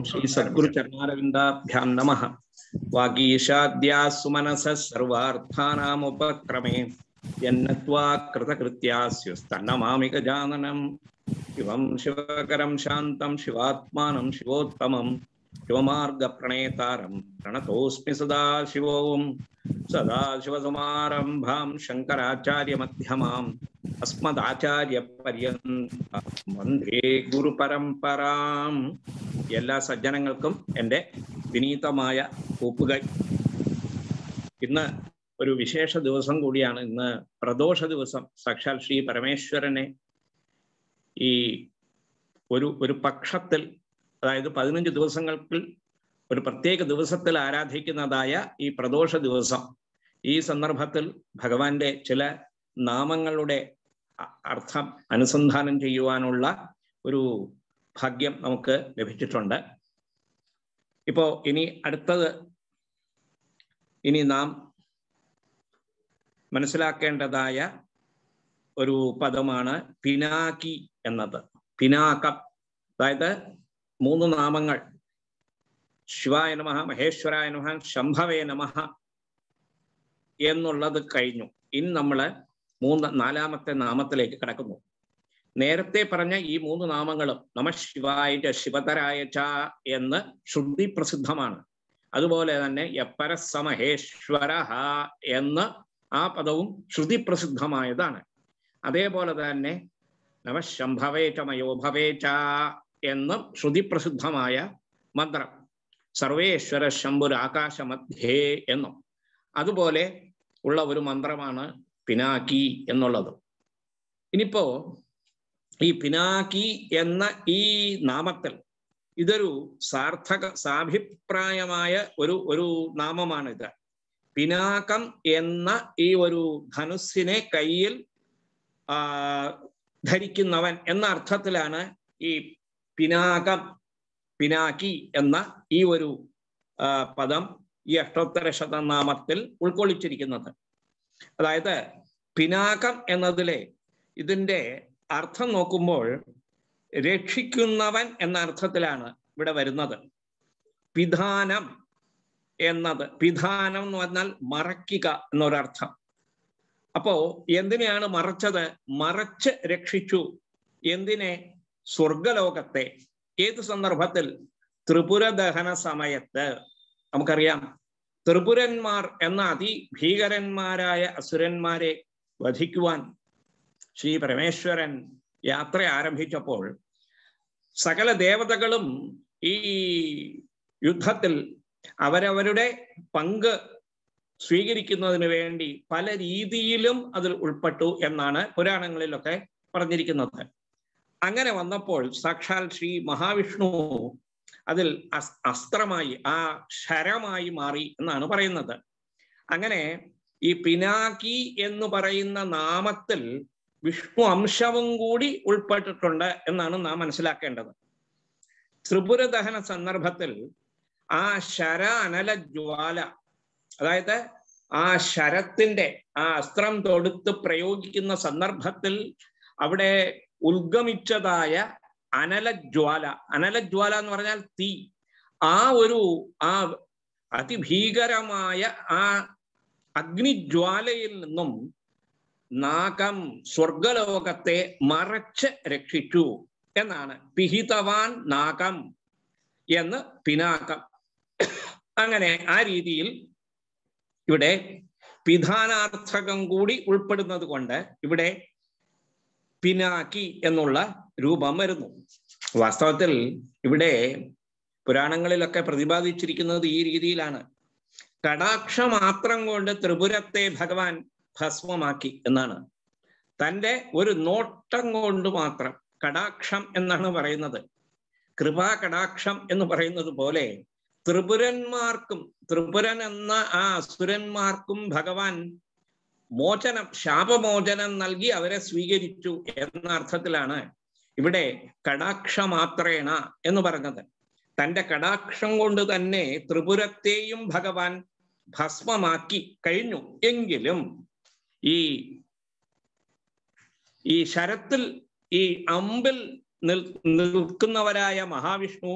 ओम श्री सद्गुरु सद्गुरुचरणारविंदाभ्यां नमः वागीशाद्या सुमनस सर्वार्थानाम उपक्रमे यन्नत्वा कृतकृत्यास्युस्तन्नमामि गजाननम् शिवं शिवकरं शान्तं शिवात्मानं शिवोत्तमं शिवमार्गप्रणेतारं प्रणतोऽस्मि सदा शिवों सदाशिवसमारम्भां शङ्कराचार्यमध्यमाम् അസ്മദാചാര്യപര്യന്ത ഗുരു പരമ്പരാം എല്ലാ സജ്ജനങ്ങൾക്കും എൻ്റെ വിനീതമായ കൂപ്പുകൾ ഇന്ന് ഒരു വിശേഷ ദിവസം കൂടിയാണ് ഇന്ന് പ്രദോഷ ദിവസം സാക്ഷാൽ ശ്രീ പരമേശ്വരനെ ഈ ഒരു ഒരു പക്ഷത്തിൽ അതായത് പതിനഞ്ച് ദിവസങ്ങൾക്ക് ഒരു പ്രത്യേക ദിവസത്തിൽ ആരാധിക്കുന്നതായ ഈ പ്രദോഷ ദിവസം ഈ സന്ദർഭത്തിൽ ഭഗവാന്റെ ചില നാമങ്ങളുടെ അർത്ഥം അനുസന്ധാനം ചെയ്യുവാനുള്ള ഒരു ഭാഗ്യം നമുക്ക് ലഭിച്ചിട്ടുണ്ട് ഇപ്പോ ഇനി അടുത്തത് ഇനി നാം മനസ്സിലാക്കേണ്ടതായ ഒരു പദമാണ് പിനാക്കി എന്നത് പിനാക്കം അതായത് മൂന്ന് നാമങ്ങൾ ശിവായ നമഹ മഹേശ്വരായ നമഹ ശംഭവേ നമഹ എന്നുള്ളത് കഴിഞ്ഞു ഇനി നമ്മൾ മൂന്ന് നാലാമത്തെ നാമത്തിലേക്ക് കടക്കുന്നു നേരത്തെ പറഞ്ഞ ഈ മൂന്ന് നാമങ്ങളും നമ ശിവായ ശിവതരായ ച എന്ന് ശുദ്ധി പ്രസിദ്ധമാണ് അതുപോലെ തന്നെ യപ്പരസമഹേശ്വര എന്ന് ആ പദവും ശ്രുതി പ്രസിദ്ധമായതാണ് അതേപോലെ തന്നെ നമശംഭവേചമയോഭവേച എന്ന് ശ്രുതി പ്രസിദ്ധമായ മന്ത്രം സർവേശ്വര ശംഭുരാകാശമധ്യേ എന്നും അതുപോലെ ഉള്ള ഒരു മന്ത്രമാണ് പിനാക്കി എന്നുള്ളത് ഇനിയിപ്പോ ഈ പിനാക്കി എന്ന ഈ നാമത്തിൽ ഇതൊരു സാർത്ഥക സാഭിപ്രായമായ ഒരു ഒരു നാമമാണിത് പിനാക്കം എന്ന ഈ ഒരു ധനുസിനെ കയ്യിൽ ധരിക്കുന്നവൻ എന്ന അർത്ഥത്തിലാണ് ഈ പിനാകം പിനാക്കി എന്ന ഈ ഒരു പദം ഈ അഷ്ടോത്തര ശതനാമത്തിൽ ഉൾക്കൊള്ളിച്ചിരിക്കുന്നത് അതായത് പിനാകം എന്നതിലെ ഇതിൻ്റെ അർത്ഥം നോക്കുമ്പോൾ രക്ഷിക്കുന്നവൻ എന്ന അർത്ഥത്തിലാണ് ഇവിടെ വരുന്നത് പിധാനം എന്നത് പിധാനം എന്ന് പറഞ്ഞാൽ മറയ്ക്കുക എന്നൊരർത്ഥം അപ്പോ എന്തിനെയാണ് മറച്ചത് മറച്ച് രക്ഷിച്ചു എന്തിനെ സ്വർഗലോകത്തെ ഏത് സന്ദർഭത്തിൽ ത്രിപുര ദഹന സമയത്ത് നമുക്കറിയാം ത്രിപുരന്മാർ എന്ന അതിഭീകരന്മാരായ അസുരന്മാരെ വധിക്കുവാൻ ശ്രീ പരമേശ്വരൻ യാത്ര ആരംഭിച്ചപ്പോൾ സകല ദേവതകളും ഈ യുദ്ധത്തിൽ അവരവരുടെ പങ്ക് സ്വീകരിക്കുന്നതിന് വേണ്ടി പല രീതിയിലും അതിൽ ഉൾപ്പെട്ടു എന്നാണ് പുരാണങ്ങളിലൊക്കെ പറഞ്ഞിരിക്കുന്നത് അങ്ങനെ വന്നപ്പോൾ സാക്ഷാൽ ശ്രീ മഹാവിഷ്ണു അതിൽ അസ്ത്രമായി ആ ക്ഷരമായി മാറി എന്നാണ് പറയുന്നത് അങ്ങനെ ഈ പിനാക്കി എന്ന് പറയുന്ന നാമത്തിൽ വിഷ്ണു അംശവും കൂടി ഉൾപ്പെട്ടിട്ടുണ്ട് എന്നാണ് നാം മനസ്സിലാക്കേണ്ടത് ത്രിപുര ദഹന സന്ദർഭത്തിൽ ആ ശര അനല ജ്വാല അതായത് ആ ശരത്തിന്റെ ആ അസ്ത്രം തൊടുത്ത് പ്രയോഗിക്കുന്ന സന്ദർഭത്തിൽ അവിടെ ഉദ്ഗമിച്ചതായ അനലജ്വാല അനലജ്വാല എന്ന് പറഞ്ഞാൽ തീ ആ ഒരു ആ അതിഭീകരമായ ആ അഗ്നിജ്വാലയിൽ നിന്നും നാഗം സ്വർഗലോകത്തെ മറച്ച് രക്ഷിച്ചു എന്നാണ് പിഹിതവാൻ നാഗം എന്ന് പിനാക്കം അങ്ങനെ ആ രീതിയിൽ ഇവിടെ പിധാനാർത്ഥകം കൂടി ഉൾപ്പെടുന്നത് കൊണ്ട് ഇവിടെ പിനാക്കി എന്നുള്ള രൂപം വരുന്നു വാസ്തവത്തിൽ ഇവിടെ പുരാണങ്ങളിലൊക്കെ പ്രതിപാദിച്ചിരിക്കുന്നത് ഈ രീതിയിലാണ് കടാക്ഷ മാത്രം കൊണ്ട് ത്രിപുരത്തെ ഭഗവാൻ ഭസ്മമാക്കി എന്നാണ് തൻ്റെ ഒരു നോട്ടം കൊണ്ട് മാത്രം കടാക്ഷം എന്നാണ് പറയുന്നത് കൃപാ കടാക്ഷം എന്ന് പറയുന്നത് പോലെ ത്രിപുരന്മാർക്കും ത്രിപുരൻ എന്ന ആ അസുരന്മാർക്കും ഭഗവാൻ മോചനം ശാപമോചനം നൽകി അവരെ സ്വീകരിച്ചു എന്ന അർത്ഥത്തിലാണ് ഇവിടെ കടാക്ഷമാത്രേണ എന്ന് പറഞ്ഞത് തന്റെ കടാക്ഷം കൊണ്ട് തന്നെ ത്രിപുരത്തെയും ഭഗവാൻ ഭസ്മമാക്കി കഴിഞ്ഞു എങ്കിലും ഈ ഈ ശരത്തിൽ ഈ അമ്പിൽ നിൽ നിൽക്കുന്നവരായ മഹാവിഷ്ണു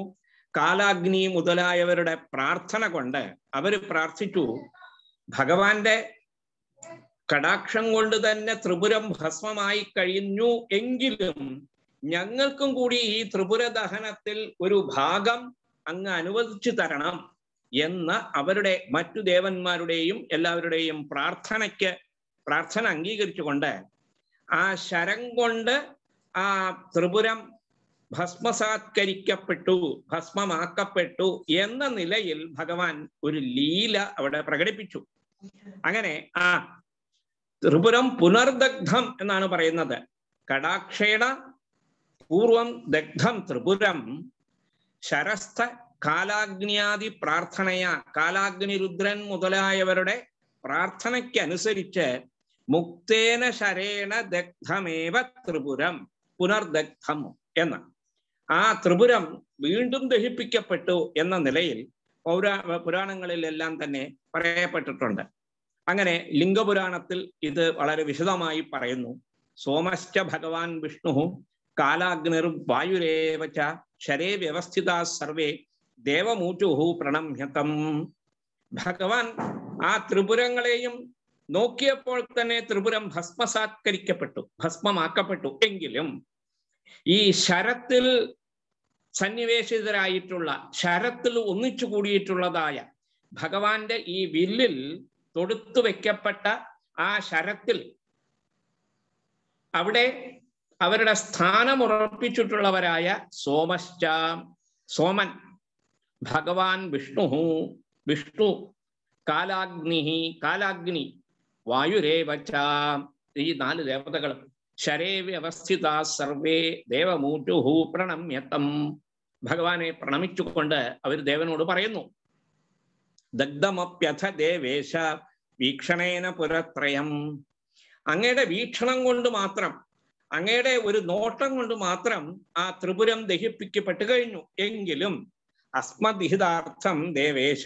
കാലാഗ്നി മുതലായവരുടെ പ്രാർത്ഥന കൊണ്ട് അവർ പ്രാർത്ഥിച്ചു ഭഗവാന്റെ കടാക്ഷം കൊണ്ട് തന്നെ ത്രിപുരം ഭസ്മമായി കഴിഞ്ഞു എങ്കിലും ഞങ്ങൾക്കും കൂടി ഈ ത്രിപുര ദഹനത്തിൽ ഒരു ഭാഗം അങ്ങ് അനുവദിച്ചു തരണം എന്ന അവരുടെ മറ്റു ദേവന്മാരുടെയും എല്ലാവരുടെയും പ്രാർത്ഥനയ്ക്ക് പ്രാർത്ഥന അംഗീകരിച്ചുകൊണ്ട് ആ ശരം കൊണ്ട് ആ ത്രിപുരം ഭസ്മസാത്കരിക്കപ്പെട്ടു ഭസ്മമാക്കപ്പെട്ടു എന്ന നിലയിൽ ഭഗവാൻ ഒരു ലീല അവിടെ പ്രകടിപ്പിച്ചു അങ്ങനെ ആ ത്രിപുരം പുനർദഗ്ധം എന്നാണ് പറയുന്നത് കടാക്ഷേട പൂർവം ദഗ്ധം ത്രിപുരം ശരസ്ഥ കാലാഗ്നിയാദി പ്രാർത്ഥനയ കാലാഗ്നി രുദ്രൻ മുതലായവരുടെ പ്രാർത്ഥനയ്ക്കനുസരിച്ച് മുക്തേന ശരേണ ദഗ്ധമേവ ത്രിപുരം പുനർദഗ്ധം എന്ന് ആ ത്രിപുരം വീണ്ടും ദഹിപ്പിക്കപ്പെട്ടു എന്ന നിലയിൽ പൗരാ പുരാണങ്ങളിലെല്ലാം തന്നെ പറയപ്പെട്ടിട്ടുണ്ട് അങ്ങനെ ലിംഗപുരാണത്തിൽ ഇത് വളരെ വിശദമായി പറയുന്നു സോമശ്ച ഭഗവാൻ വിഷ്ണു കാലാഗ്നിർ വായുരേവച്ച ശരേ വ്യവസ്ഥിത സർവേ ദേവമൂറ്റുഹു പ്രണമ്യതം ഭഗവാൻ ആ ത്രിപുരങ്ങളെയും നോക്കിയപ്പോൾ തന്നെ ത്രിപുരം ഭസ്മസാത്കരിക്കപ്പെട്ടു ഭസ്മമാക്കപ്പെട്ടു എങ്കിലും ഈ ശരത്തിൽ സന്നിവേശിതരായിട്ടുള്ള ശരത്തിൽ ഒന്നിച്ചു കൂടിയിട്ടുള്ളതായ ഭഗവാന്റെ ഈ വില്ലിൽ തൊടുത്തു വെക്കപ്പെട്ട ആ ശരത്തിൽ അവിടെ അവരുടെ സ്ഥാനം ഉറപ്പിച്ചിട്ടുള്ളവരായ സോമശ്ച സോമൻ ഭഗവാൻ വിഷ്ണു വിഷ്ണു കാലാഗ്നി കാലാഗ്നി വായുരേവച്ച ഈ നാല് ദേവതകളും ശരേ വ്യവസ്ഥിത സർവേ ദേവമൂറ്റുഹു പ്രണമ്യത്തം ഭഗവാനെ പ്രണമിച്ചുകൊണ്ട് അവർ ദേവനോട് പറയുന്നു ദഗ്ധമപ്യഥ ദേവേശ വീക്ഷണേന പുരത്രയം അങ്ങയുടെ വീക്ഷണം കൊണ്ട് മാത്രം അങ്ങയുടെ ഒരു നോട്ടം കൊണ്ട് മാത്രം ആ ത്രിപുരം ദഹിപ്പിക്കപ്പെട്ടു കഴിഞ്ഞു എങ്കിലും അസ്മദിഹിതാർത്ഥം ദേവേശ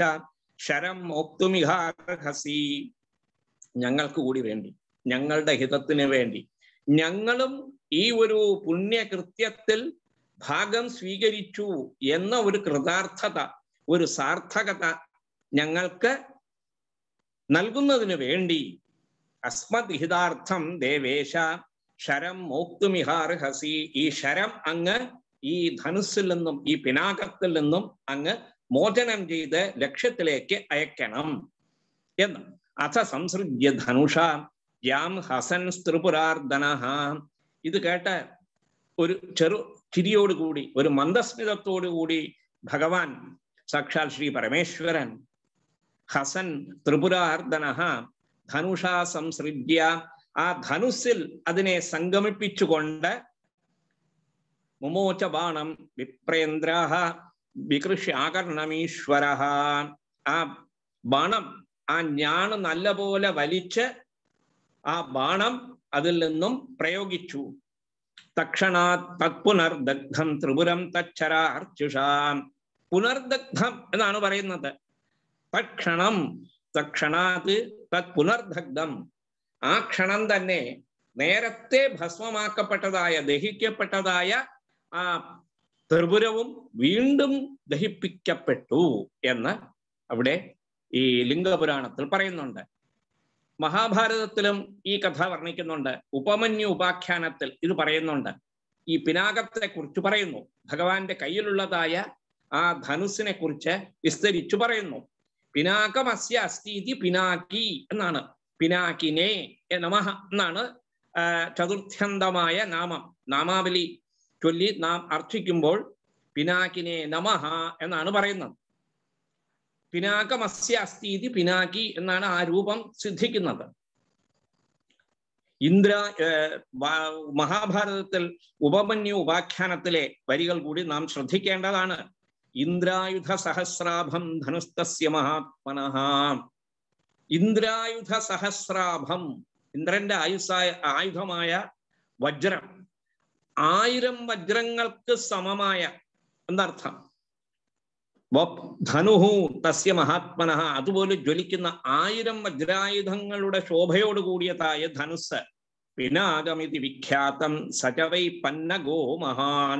ശരം മോക്തുമിഹാർഹസി ഞങ്ങൾക്ക് കൂടി വേണ്ടി ഞങ്ങളുടെ ഹിതത്തിന് വേണ്ടി ഞങ്ങളും ഈ ഒരു പുണ്യകൃത്യത്തിൽ ഭാഗം സ്വീകരിച്ചു എന്ന ഒരു കൃതാർത്ഥത ഒരു സാർത്ഥകത ഞങ്ങൾക്ക് നൽകുന്നതിനു വേണ്ടി അസ്മദ്ഹിതാർത്ഥം ദേവേശ ശരം മോക്തുമിഹാർഹസി ഈ ശരം അങ്ങ് ഈ ധനുസ്സിൽ നിന്നും ഈ പിനാകത്തിൽ നിന്നും അങ്ങ് മോചനം ചെയ്ത് ലക്ഷ്യത്തിലേക്ക് അയക്കണം എന്ന് അഥ സംസൃജ്യ ധനുഷ യാം ഹസൻ ത്രിപുരാർദ്ധന ഇത് കേട്ട ഒരു ചെറു ചിരിയോടുകൂടി ഒരു മന്ദസ്മിതത്തോടുകൂടി ഭഗവാൻ സാക്ഷാൽ ശ്രീ പരമേശ്വരൻ ഹസൻ ത്രിപുരാർദ്ദനഹ ധനുഷാ സംസൃജ്യ ആ ധനുസിൽ അതിനെ സംഗമിപ്പിച്ചുകൊണ്ട് മുമോച ബാണം വിപ്രേന്ദ്ര വികൃഷി ആകർണമീശ്വര ആ ബാണം ആ ഞാണ് നല്ലപോലെ വലിച്ച് ആ ബാണം അതിൽ നിന്നും പ്രയോഗിച്ചു തക്ഷണാ തക്പുനർദഗ്ധം ത്രിപുരം തച്ചരാർച്ചുഷാം പുനർദഗ്ധം എന്നാണ് പറയുന്നത് തക്ഷണം തക്ഷണാത് തത് പുനർദഗ്ധം ആ ക്ഷണം തന്നെ നേരത്തെ ഭസ്മമാക്കപ്പെട്ടതായ ദഹിക്കപ്പെട്ടതായ ആ ത്രിപുരവും വീണ്ടും ദഹിപ്പിക്കപ്പെട്ടു എന്ന് അവിടെ ഈ ലിംഗപുരാണത്തിൽ പറയുന്നുണ്ട് മഹാഭാരതത്തിലും ഈ കഥ വർണ്ണിക്കുന്നുണ്ട് ഉപമന്യു ഉപാഖ്യാനത്തിൽ ഇത് പറയുന്നുണ്ട് ഈ പിനാകത്തെ കുറിച്ച് പറയുന്നു ഭഗവാന്റെ കയ്യിലുള്ളതായ ആ ധനുസിനെ കുറിച്ച് വിസ്തരിച്ചു പറയുന്നു പിനാകമസ്യ അസ്തി ഇതി പിനാക്കി എന്നാണ് പിനാക്കിനെ നമ എന്നാണ് ചതുർത്ഥ്യന്തമായ നാമം നാമാവലി ചൊല്ലി നാം അർത്ഥിക്കുമ്പോൾ പിനാക്കിനെ നമഹ എന്നാണ് പറയുന്നത് പിനാകമസ്യ അസ്തി ഇതി പിനാക്കി എന്നാണ് ആ രൂപം സിദ്ധിക്കുന്നത് ഇന്ദ്ര മഹാഭാരതത്തിൽ ഉപമന്യു ഉപാഖ്യാനത്തിലെ വരികൾ കൂടി നാം ശ്രദ്ധിക്കേണ്ടതാണ് ഇന്ദ്രായുധ സഹസ്രാഭം ധനുസ്തസ്യ മഹാത്മനഃ ഇന്ദ്രായുധ സഹസ്രാഭം ഇന്ദ്രന്റെ ആയുസായ ആയുധമായ വജ്രം ആയിരം വജ്രങ്ങൾക്ക് സമമായ എന്നർത്ഥം ധനുഹു തസ്യ മഹാത്മനഃ അതുപോലെ ജ്വലിക്കുന്ന ആയിരം വജ്രായുധങ്ങളുടെ കൂടിയതായ ധനുസ് പിനാഗമിതി വിഖ്യാതം സചവൈ പന്നഗോ മഹാൻ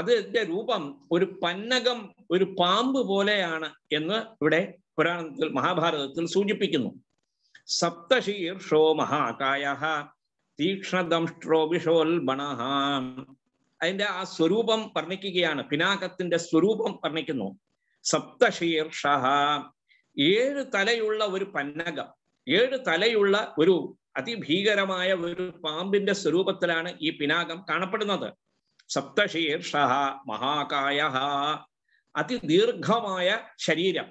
അതിന്റെ രൂപം ഒരു പന്നകം ഒരു പാമ്പ് പോലെയാണ് എന്ന് ഇവിടെ പുരാണത്തിൽ മഹാഭാരതത്തിൽ സൂചിപ്പിക്കുന്നു സപ്തശീർഷോ മഹാകായ തീക്ഷ്ണദംഷ്ട്രോവിഷോൽബണ അതിന്റെ ആ സ്വരൂപം വർണ്ണിക്കുകയാണ് പിനാകത്തിന്റെ സ്വരൂപം വർണ്ണിക്കുന്നു സപ്തശീർഷ ഏഴ് തലയുള്ള ഒരു പന്നകം ഏഴ് തലയുള്ള ഒരു അതിഭീകരമായ ഒരു പാമ്പിന്റെ സ്വരൂപത്തിലാണ് ഈ പിനാകം കാണപ്പെടുന്നത് സപ്തശീർഷ മഹാകായ അതിദീർഘമായ ശരീരം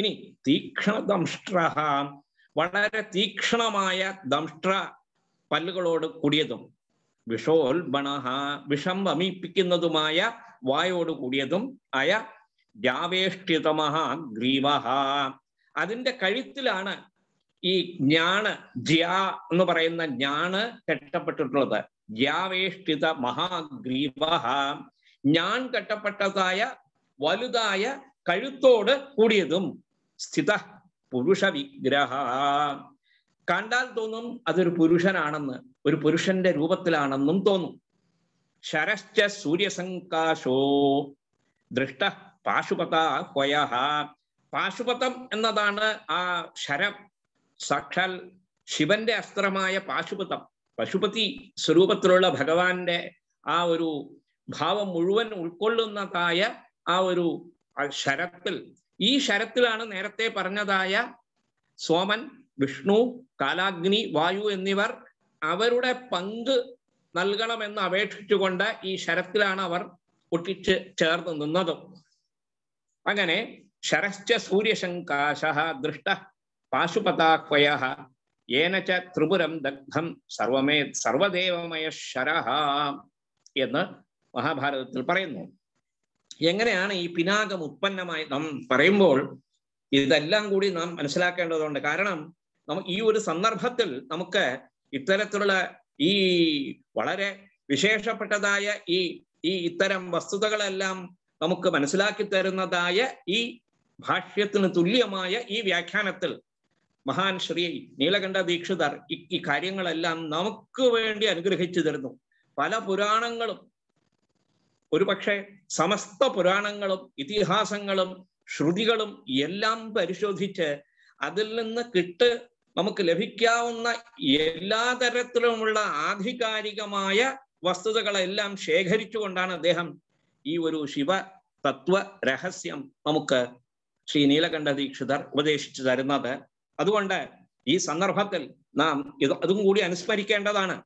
ഇനി തീക്ഷണ ദംഷ്ട്ര വളരെ തീക്ഷണമായ ദംഷ്ട്ര പല്ലുകളോട് കൂടിയതും വിഷോൽബണ വിഷം വമിപ്പിക്കുന്നതുമായ വായോട് കൂടിയതും അയ ജാവേഷ്ടിതമഹ ഗ്രീവ അതിന്റെ കഴുത്തിലാണ് ഈ ജ്ഞാന് ജ്യാ എന്ന് പറയുന്ന ജ്ഞാന് കെട്ടപ്പെട്ടിട്ടുള്ളത് ജ്യാവേഷ്ടിത മഹാഗ്രീവ ഞാൻ കെട്ടപ്പെട്ടതായ വലുതായ കഴുത്തോട് കൂടിയതും സ്ഥിത പുരുഷ വിഗ്രഹ കണ്ടാൽ തോന്നും അതൊരു പുരുഷനാണെന്ന് ഒരു പുരുഷന്റെ രൂപത്തിലാണെന്നും തോന്നും ശരശ്ച സൂര്യസങ്കാശോ ദൃഷ്ട പാശുപതാഹ്വയ പാശുപതം എന്നതാണ് ആ ശരം സാക്ഷാൽ ശിവന്റെ അസ്ത്രമായ പാശുപതം പശുപതി സ്വരൂപത്തിലുള്ള ഭഗവാന്റെ ആ ഒരു ഭാവം മുഴുവൻ ഉൾക്കൊള്ളുന്നതായ ആ ഒരു ശരത്തിൽ ഈ ശരത്തിലാണ് നേരത്തെ പറഞ്ഞതായ സോമൻ വിഷ്ണു കാലാഗ്നി വായു എന്നിവർ അവരുടെ പങ്ക് നൽകണമെന്ന് അപേക്ഷിച്ചുകൊണ്ട് ഈ ശരത്തിലാണ് അവർ ഒട്ടിച്ച് ചേർന്ന് നിന്നതും അങ്ങനെ ശരശ്ച സൂര്യശങ്കാശ ദൃഷ്ട പാശുപതാഹ്വയ ഏന ച ത്രിപുരം ദഗ്ധം സർവമേ സർവദേവമയ ശരഹ എന്ന് മഹാഭാരതത്തിൽ പറയുന്നു എങ്ങനെയാണ് ഈ പിനാകം ഉത്പന്നമായി നാം പറയുമ്പോൾ ഇതെല്ലാം കൂടി നാം മനസ്സിലാക്കേണ്ടതുണ്ട് കാരണം നമ ഈ ഒരു സന്ദർഭത്തിൽ നമുക്ക് ഇത്തരത്തിലുള്ള ഈ വളരെ വിശേഷപ്പെട്ടതായ ഈ ഈ ഇത്തരം വസ്തുതകളെല്ലാം നമുക്ക് മനസ്സിലാക്കി തരുന്നതായ ഈ ഭാഷ്യത്തിന് തുല്യമായ ഈ വ്യാഖ്യാനത്തിൽ മഹാൻ ശ്രീ നീലകണ്ഠ ദീക്ഷിതർ ഈ കാര്യങ്ങളെല്ലാം നമുക്ക് വേണ്ടി അനുഗ്രഹിച്ചു തരുന്നു പല പുരാണങ്ങളും ഒരുപക്ഷെ സമസ്ത പുരാണങ്ങളും ഇതിഹാസങ്ങളും ശ്രുതികളും എല്ലാം പരിശോധിച്ച് അതിൽ നിന്ന് കിട്ട് നമുക്ക് ലഭിക്കാവുന്ന എല്ലാ തരത്തിലുമുള്ള ആധികാരികമായ വസ്തുതകളെല്ലാം ശേഖരിച്ചുകൊണ്ടാണ് അദ്ദേഹം ഈ ഒരു ശിവ തത്വ രഹസ്യം നമുക്ക് ശ്രീ നീലകണ്ഠ ദീക്ഷിതർ ഉപദേശിച്ചു തരുന്നത് അതുകൊണ്ട് ഈ സന്ദർഭത്തിൽ നാം ഇത് അതും കൂടി അനുസ്മരിക്കേണ്ടതാണ്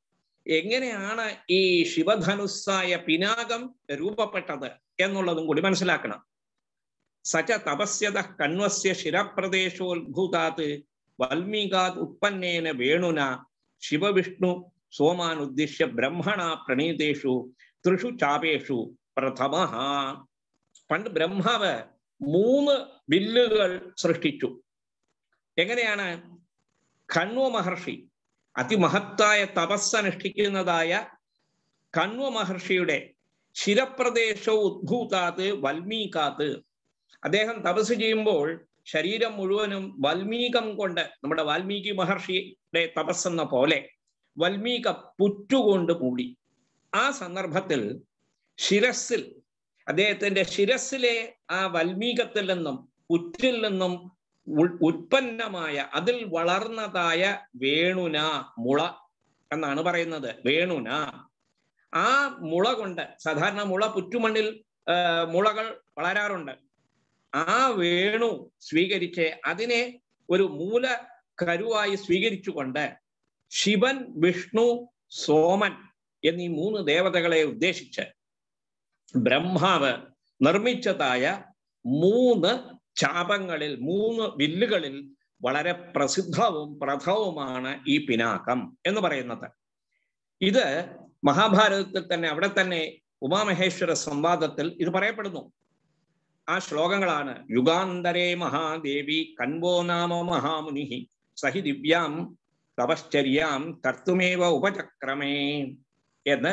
എങ്ങനെയാണ് ഈ ശിവധനുസ്സായ പിനാകം രൂപപ്പെട്ടത് എന്നുള്ളതും കൂടി മനസ്സിലാക്കണം സച തപസ്യത കണ്വസ്യ ശിരപ്രദേശോത്ഭൂതാത് വൽമീകാത് ഉത്പന്നേന വേണുന ശിവവിഷ്ണു സോമാൻ ഉദ്ദിശ്യ ബ്രഹ്മണ പ്രണീതേഷു തൃഷു ചാപേഷു പ്രഥമ പണ്ട് ബ്രഹ്മാവ് മൂന്ന് ബില്ലുകൾ സൃഷ്ടിച്ചു എങ്ങനെയാണ് കണ്വ മഹർഷി അതിമഹത്തായ തപസ്സനുഷ്ഠിക്കുന്നതായ കണ്വ മഹർഷിയുടെ ശിരപ്രദേശവും ഉദ്ഭൂതാത്ത് വൽമീകാത്ത് അദ്ദേഹം തപസ് ചെയ്യുമ്പോൾ ശരീരം മുഴുവനും വൽമീകം കൊണ്ട് നമ്മുടെ വാൽമീകി മഹർഷിയുടെ തപസ്സെന്ന പോലെ വൽമീക പുറ്റുകൊണ്ട് മൂടി ആ സന്ദർഭത്തിൽ ശിരസ്സിൽ അദ്ദേഹത്തിന്റെ ശിരസ്സിലെ ആ വൽമീകത്തിൽ നിന്നും പുറ്റിൽ നിന്നും ഉൽപ്പന്നമായ അതിൽ വളർന്നതായ വേണുന മുള എന്നാണ് പറയുന്നത് വേണുന ആ മുള കൊണ്ട് സാധാരണ മുള പുറ്റുമണ്ണിൽ മുളകൾ വളരാറുണ്ട് ആ വേണു സ്വീകരിച്ച് അതിനെ ഒരു മൂല കരുവായി സ്വീകരിച്ചുകൊണ്ട് ശിവൻ വിഷ്ണു സോമൻ എന്നീ മൂന്ന് ദേവതകളെ ഉദ്ദേശിച്ച് ബ്രഹ്മാവ് നിർമ്മിച്ചതായ മൂന്ന് ചാപങ്ങളിൽ മൂന്ന് വില്ലുകളിൽ വളരെ പ്രസിദ്ധവും പ്രഥവുമാണ് ഈ പിനാക്കം എന്ന് പറയുന്നത് ഇത് മഹാഭാരതത്തിൽ തന്നെ അവിടെ തന്നെ ഉമാമഹേശ്വര സംവാദത്തിൽ ഇത് പറയപ്പെടുന്നു ആ ശ്ലോകങ്ങളാണ് യുഗാന്തരേ മഹാദേവി കൺവോ നാമ മഹാമുനി സഹി ദിവ്യാം തപശ്ചര്യാം കർത്തുമേവ ഉപചക്രമേ എന്ന്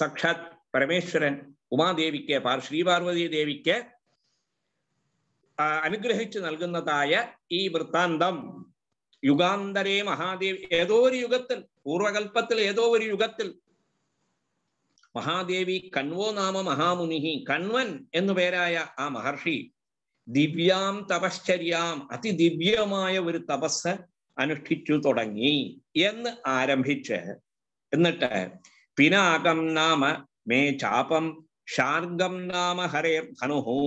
സാക്ഷാത് പരമേശ്വരൻ ഉമാദേവിക്ക് ശ്രീപാർവതി ദേവിക്ക് അനുഗ്രഹിച്ചു നൽകുന്നതായ ഈ വൃത്താന്തം യുഗാന്തരേ മഹാദേവി ഏതോ ഒരു യുഗത്തിൽ പൂർവകൽപ്പത്തിൽ ഏതോ ഒരു യുഗത്തിൽ മഹാദേവി കൺവോ നാമ മഹാമുനിഹി കൺവൻ എന്നു പേരായ ആ മഹർഷി ദിവ്യാം തപശ്ചര്യാം അതിദിവ്യമായ ഒരു തപസ് അനുഷ്ഠിച്ചു തുടങ്ങി എന്ന് ആരംഭിച്ച് എന്നിട്ട് പിനാകം നാമ മേ ചാപം ഷാർഗം നാമ ഹരേ ധനുഹു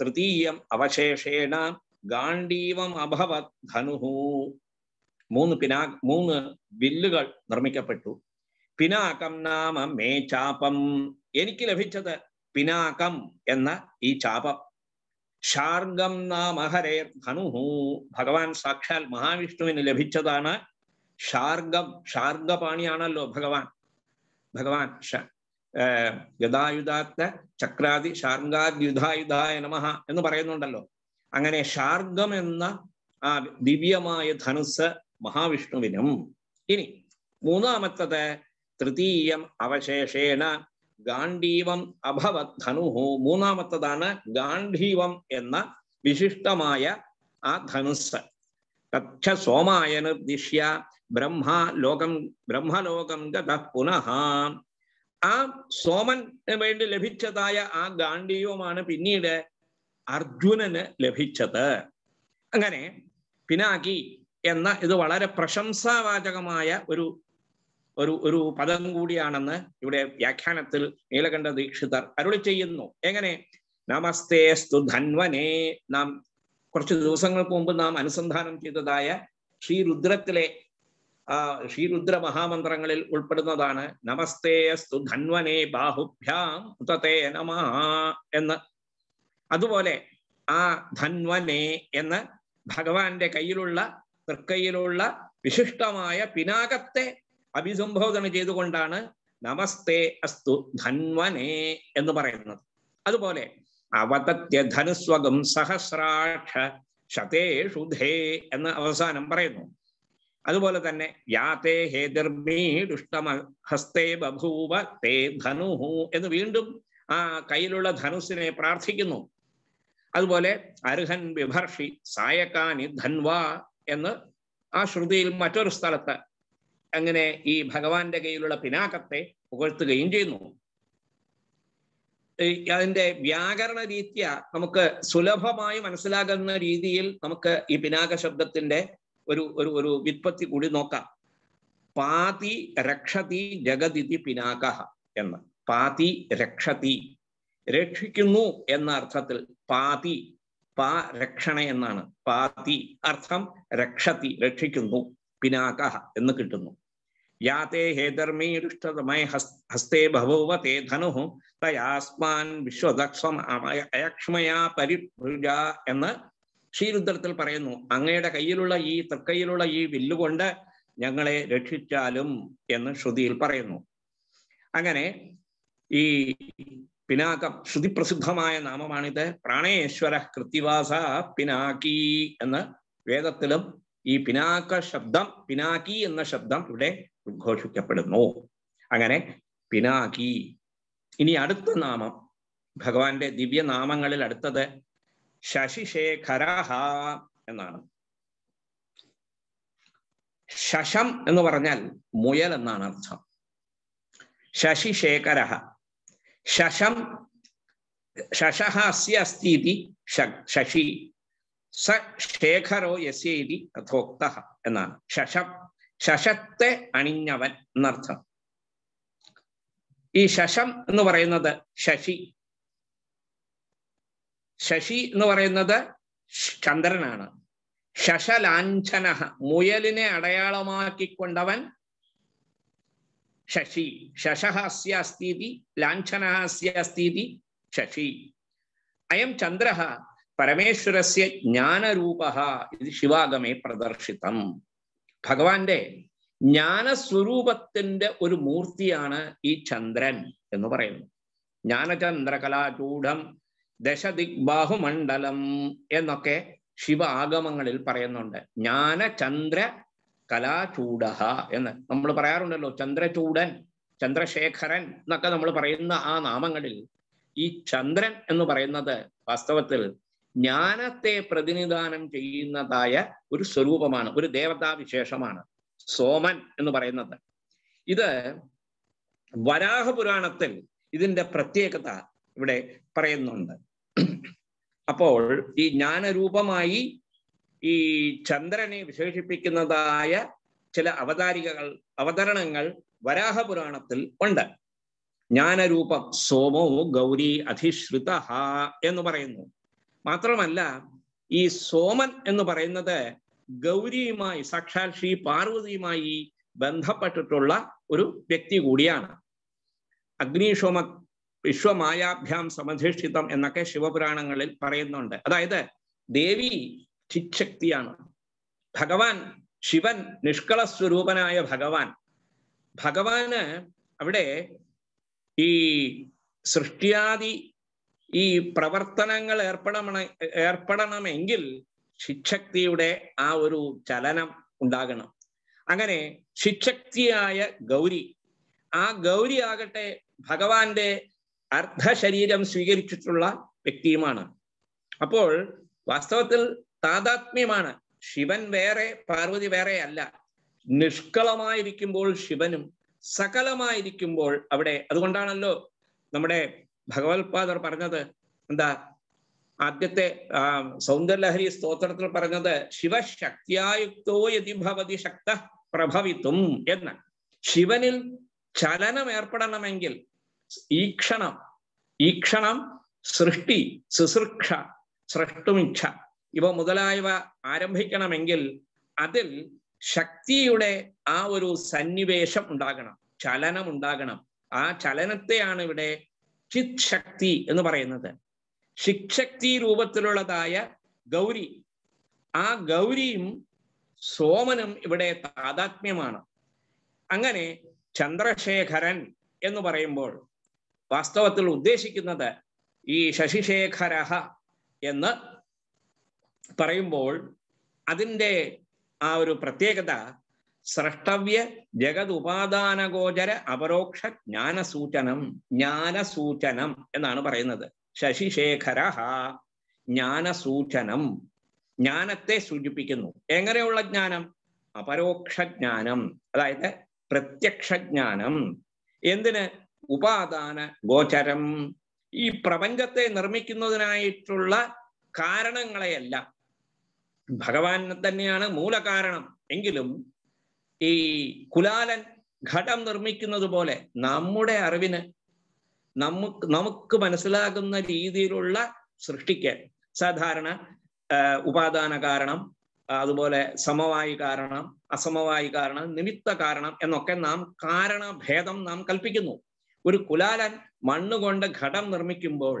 തൃതീയം അവശേഷേണ ഗാണ്ഡീവം അഭവത് ധനുഹു മൂന്ന് പിനാ മൂന്ന് വില്ലുകൾ നിർമ്മിക്കപ്പെട്ടു പിനാകം നാമ മേ ചാപം എനിക്ക് ലഭിച്ചത് പിനാകം എന്ന ഈ ചാപം ഷാർഗം നാമഹരേ ധനുഹു ഭഗവാൻ സാക്ഷാൽ മഹാവിഷ്ണുവിന് ലഭിച്ചതാണ് ഷാർഗം ഷാർഗപാണിയാണല്ലോ ഭഗവാൻ ഭഗവാൻ യഥായുധാത്ത ചക്രാതി ഷാർഗാദ്യുധായുധായ നമ എന്ന് പറയുന്നുണ്ടല്ലോ അങ്ങനെ ഷാർഗം എന്ന ആ ദിവ്യമായ ധനുസ് മഹാവിഷ്ണുവിനും ഇനി മൂന്നാമത്തത് തൃതീയം അവശേഷേണ ഗാന്ഡീവം അഭവത് ധനു മൂന്നാമത്തതാണ് ഗാന്ഡീവം എന്ന വിശിഷ്ടമായ ആ ധനുസ് കക്ഷ സോമായ നിർദ്ദിഷ്യ ബ്രഹ്മ ലോകം ബ്രഹ്മലോകം ഗത പുനഃ ആ സോമന് വേണ്ടി ലഭിച്ചതായ ആ ഗാന്ഡീയവുമാണ് പിന്നീട് അർജുനന് ലഭിച്ചത് അങ്ങനെ പിനാകി എന്ന ഇത് വളരെ പ്രശംസാവാചകമായ ഒരു ഒരു ഒരു പദം കൂടിയാണെന്ന് ഇവിടെ വ്യാഖ്യാനത്തിൽ നീലകണ്ഠ ദീക്ഷിതർ അരുളി ചെയ്യുന്നു എങ്ങനെ നമസ്തേസ്തു ധന്വനേ നാം കുറച്ച് ദിവസങ്ങൾക്ക് മുമ്പ് നാം അനുസന്ധാനം ചെയ്തതായ ശ്രീ രുദ്രത്തിലെ ആ ശ്രീരുദ്ര മഹാമന്ത്രങ്ങളിൽ ഉൾപ്പെടുന്നതാണ് നമസ്തേ അസ്തു ധന്വനെ ബാഹുഭ്യാം ഉതതേ നമ എന്ന് അതുപോലെ ആ ധന്വനെ എന്ന് ഭഗവാന്റെ കയ്യിലുള്ള തൃക്കൈയിലുള്ള വിശിഷ്ടമായ പിനാകത്തെ അഭിസംബോധന ചെയ്തുകൊണ്ടാണ് നമസ്തേ അസ്തു ധന്വനെ എന്ന് പറയുന്നത് അതുപോലെ അവതത്യ ധനുസ്വകം സഹസ്രാക്ഷ ശതേഷുധേ എന്ന് അവസാനം പറയുന്നു അതുപോലെ തന്നെ യാതേ ഹേതിർമീ ദുഷ്ടമ ഹസ്തേ ബഭൂവ തേ ധനുഹു എന്ന് വീണ്ടും ആ കയ്യിലുള്ള ധനുസിനെ പ്രാർത്ഥിക്കുന്നു അതുപോലെ അർഹൻ വിഭർഷി സായക്കാനി ധൻവ എന്ന് ആ ശ്രുതിയിൽ മറ്റൊരു സ്ഥലത്ത് അങ്ങനെ ഈ ഭഗവാന്റെ കയ്യിലുള്ള പിനാക്കത്തെ പുകഴ്ത്തുകയും ചെയ്യുന്നു അതിന്റെ വ്യാകരണ രീത്യ നമുക്ക് സുലഭമായി മനസ്സിലാകുന്ന രീതിയിൽ നമുക്ക് ഈ പിനാക ശബ്ദത്തിന്റെ ഒരു ഒരു ഒരു വിത്പത്തി കൂടി നോക്കാം പാതി രക്ഷതി ജഗതിഥി പിനാക എന്ന് പാതി രക്ഷതി രക്ഷിക്കുന്നു എന്ന അർത്ഥത്തിൽ പാതി പാ രക്ഷണ എന്നാണ് പാതി അർത്ഥം രക്ഷതി രക്ഷിക്കുന്നു പിനാക എന്ന് കിട്ടുന്നു യാതേ ഹേധർമ്മീ ദുഷ്ടതമയ ഹസ്തേ ബഭൂവ തേ ധനു തയാസ്മാൻ വിശ്വദക്ഷം അയക്ഷ്മയാ എന്ന് ക്ഷീരുദ്ധരത്തിൽ പറയുന്നു അങ്ങയുടെ കയ്യിലുള്ള ഈ തൃക്കൈയിലുള്ള ഈ വില്ലുകൊണ്ട് ഞങ്ങളെ രക്ഷിച്ചാലും എന്ന് ശ്രുതിയിൽ പറയുന്നു അങ്ങനെ ഈ ശ്രുതി പ്രസിദ്ധമായ നാമമാണിത് പ്രാണേശ്വര കൃത്തിവാസ പിനാക്കി എന്ന് വേദത്തിലും ഈ പിനാക്ക ശബ്ദം പിനാക്കി എന്ന ശബ്ദം ഇവിടെ ഉദ്ഘോഷിക്കപ്പെടുന്നു അങ്ങനെ പിനാക്കി ഇനി അടുത്ത നാമം ഭഗവാന്റെ ദിവ്യനാമങ്ങളിൽ അടുത്തത് ശശിശേഖര എന്നാണ് ശശം എന്ന് പറഞ്ഞാൽ മുയൽ എന്നാണ് അർത്ഥം ശശിശേഖര ശശം ശശഹ അസ്യ അസ്തി ഇതി ശശി സ ശേഖരോ യസ്യേതി അഥോക്ത എന്നാണ് ശശം ശശത്തെ അണിഞ്ഞവൻ എന്നർത്ഥം ഈ ശശം എന്ന് പറയുന്നത് ശശി ശശി എന്ന് പറയുന്നത് ചന്ദ്രനാണ് ശശലാഞ്ചന മുയലിനെ അടയാളമാക്കിക്കൊണ്ടവൻ ശശി ശശഹാസ്യാസ്തീതി അസ്ഥീതി ശശി അയം ചന്ദ്ര പരമേശ്വരസ്യ ജ്ഞാനരൂപ ഇത് ശിവാഗമേ പ്രദർശിതം ഭഗവാന്റെ ജ്ഞാനസ്വരൂപത്തിന്റെ ഒരു മൂർത്തിയാണ് ഈ ചന്ദ്രൻ എന്ന് പറയുന്നു ജ്ഞാനചന്ദ്രകലാചൂഢം ദശദിഗ്ബാഹുമണ്ഡലം എന്നൊക്കെ ശിവ ആഗമങ്ങളിൽ പറയുന്നുണ്ട് ജ്ഞാന ചന്ദ്ര എന്ന് നമ്മൾ പറയാറുണ്ടല്ലോ ചന്ദ്രചൂടൻ ചന്ദ്രശേഖരൻ എന്നൊക്കെ നമ്മൾ പറയുന്ന ആ നാമങ്ങളിൽ ഈ ചന്ദ്രൻ എന്ന് പറയുന്നത് വാസ്തവത്തിൽ ജ്ഞാനത്തെ പ്രതിനിധാനം ചെയ്യുന്നതായ ഒരു സ്വരൂപമാണ് ഒരു ദേവതാവിശേഷമാണ് സോമൻ എന്ന് പറയുന്നത് ഇത് വരാഹപുരാണത്തിൽ ഇതിന്റെ പ്രത്യേകത ഇവിടെ പറയുന്നുണ്ട് അപ്പോൾ ഈ ജ്ഞാനരൂപമായി ഈ ചന്ദ്രനെ വിശേഷിപ്പിക്കുന്നതായ ചില അവതാരികകൾ അവതരണങ്ങൾ വരാഹപുരാണത്തിൽ ഉണ്ട് ജ്ഞാനരൂപം സോമോ ഗൗരി അധിശ്രിത എന്ന് പറയുന്നു മാത്രമല്ല ഈ സോമൻ എന്ന് പറയുന്നത് ഗൗരിയുമായി സാക്ഷാൽ ശ്രീ പാർവതിയുമായി ബന്ധപ്പെട്ടിട്ടുള്ള ഒരു വ്യക്തി കൂടിയാണ് അഗ്നിഷോമ വിശ്വമായാഭ്യാം സമധിഷ്ഠിതം എന്നൊക്കെ ശിവപുരാണങ്ങളിൽ പറയുന്നുണ്ട് അതായത് ദേവി ചിച്ഛക്തിയാണ് ഭഗവാൻ ശിവൻ നിഷ്കള സ്വരൂപനായ ഭഗവാൻ ഭഗവാന് അവിടെ ഈ സൃഷ്ടിയാദി ഈ പ്രവർത്തനങ്ങൾ ഏർപ്പെടണ ഏർപ്പെടണമെങ്കിൽ ശിക്ഷക്തിയുടെ ആ ഒരു ചലനം ഉണ്ടാകണം അങ്ങനെ ശിക്ഷക്തിയായ ഗൗരി ആ ഗൗരി ആകട്ടെ ഭഗവാന്റെ അർദ്ധശരീരം സ്വീകരിച്ചിട്ടുള്ള വ്യക്തിയുമാണ് അപ്പോൾ വാസ്തവത്തിൽ താതാത്മ്യമാണ് ശിവൻ വേറെ പാർവതി വേറെ അല്ല നിഷ്കളമായിരിക്കുമ്പോൾ ശിവനും സകലമായിരിക്കുമ്പോൾ അവിടെ അതുകൊണ്ടാണല്ലോ നമ്മുടെ ഭഗവത്പാദർ പറഞ്ഞത് എന്താ ആദ്യത്തെ സൗന്ദര്യലഹരി സ്തോത്രത്തിൽ പറഞ്ഞത് ശിവശക്തിയായുക്തോ യതി ഭവതി ശക്ത പ്രഭവിത്തും എന്ന് ശിവനിൽ ചലനം ഏർപ്പെടണമെങ്കിൽ ഈക്ഷണം ഈക്ഷണം സൃഷ്ടി ശുശ്രൂക്ഷ സൃഷ്ടുമിച്ഛ ഇവ മുതലായവ ആരംഭിക്കണമെങ്കിൽ അതിൽ ശക്തിയുടെ ആ ഒരു സന്നിവേശം ഉണ്ടാകണം ചലനം ഉണ്ടാകണം ആ ചലനത്തെയാണ് ഇവിടെ ചിത് ശക്തി എന്ന് പറയുന്നത് ശിക്ഷക്തി രൂപത്തിലുള്ളതായ ഗൗരി ആ ഗൗരിയും സോമനും ഇവിടെ താതാത്മ്യമാണ് അങ്ങനെ ചന്ദ്രശേഖരൻ എന്ന് പറയുമ്പോൾ വാസ്തവത്തിൽ ഉദ്ദേശിക്കുന്നത് ഈ ശശിശേഖര എന്ന് പറയുമ്പോൾ അതിൻ്റെ ആ ഒരു പ്രത്യേകത സ്രഷ്ടവ്യ ജഗത് ഉപാദാനഗോചര അപരോക്ഷ ജ്ഞാനസൂചനം ജ്ഞാനസൂചനം എന്നാണ് പറയുന്നത് ശശിശേഖര ജ്ഞാനസൂചനം ജ്ഞാനത്തെ സൂചിപ്പിക്കുന്നു എങ്ങനെയുള്ള ജ്ഞാനം അപരോക്ഷ ജ്ഞാനം അതായത് പ്രത്യക്ഷ ജ്ഞാനം എന്തിന് ഉപാദാന ഗോചരം ഈ പ്രപഞ്ചത്തെ നിർമ്മിക്കുന്നതിനായിട്ടുള്ള കാരണങ്ങളെയല്ല ഭഗവാൻ തന്നെയാണ് മൂലകാരണം എങ്കിലും ഈ കുലാലൻ ഘടം നിർമ്മിക്കുന്നത് പോലെ നമ്മുടെ അറിവിന് നമുക്ക് നമുക്ക് മനസ്സിലാകുന്ന രീതിയിലുള്ള സൃഷ്ടിക്ക് സാധാരണ ഉപാദാന കാരണം അതുപോലെ സമവായി കാരണം അസമവായി കാരണം നിമിത്ത കാരണം എന്നൊക്കെ നാം കാരണഭേദം നാം കൽപ്പിക്കുന്നു ഒരു കുലാലൻ മണ്ണ് കൊണ്ട് ഘടം നിർമ്മിക്കുമ്പോൾ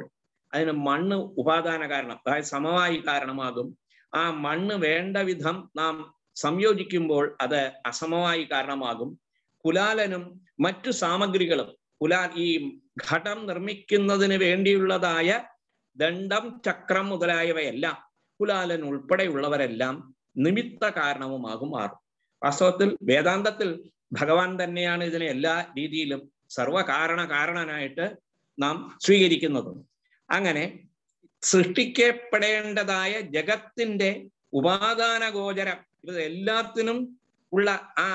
അതിന് മണ്ണ് ഉപാദാന കാരണം അതായത് സമവായി കാരണമാകും ആ മണ്ണ് വേണ്ട വിധം നാം സംയോജിക്കുമ്പോൾ അത് അസമവായി കാരണമാകും കുലാലനും മറ്റു സാമഗ്രികളും കുലാ ഈ ഘടം നിർമ്മിക്കുന്നതിന് വേണ്ടിയുള്ളതായ ദണ്ഡം ചക്രം മുതലായവയെല്ലാം കുലാലൻ ഉൾപ്പെടെയുള്ളവരെല്ലാം നിമിത്ത കാരണവുമാകും മാറും വാസ്തവത്തിൽ വേദാന്തത്തിൽ ഭഗവാൻ തന്നെയാണ് ഇതിനെ എല്ലാ രീതിയിലും സർവകാരണ കാരണനായിട്ട് നാം സ്വീകരിക്കുന്നതും അങ്ങനെ സൃഷ്ടിക്കപ്പെടേണ്ടതായ ജഗത്തിന്റെ ഉപാദാന ഗോചരം ഇത് എല്ലാത്തിനും ഉള്ള ആ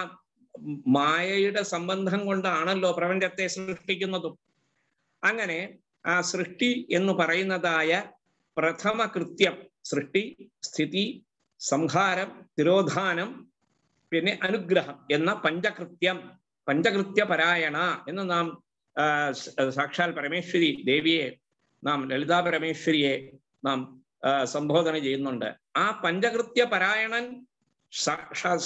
മായയുടെ സംബന്ധം കൊണ്ടാണല്ലോ പ്രപഞ്ചത്തെ സൃഷ്ടിക്കുന്നതും അങ്ങനെ ആ സൃഷ്ടി എന്ന് പറയുന്നതായ പ്രഥമ കൃത്യം സൃഷ്ടി സ്ഥിതി സംഹാരം തിരോധാനം പിന്നെ അനുഗ്രഹം എന്ന പഞ്ചകൃത്യം പഞ്ചകൃത്യ പരായണ എന്ന് നാം സാക്ഷാൽ പരമേശ്വരി ദേവിയെ നാം ലളിതാ പരമേശ്വരിയെ നാം സംബോധന ചെയ്യുന്നുണ്ട് ആ പഞ്ചകൃത്യ പരായണൻ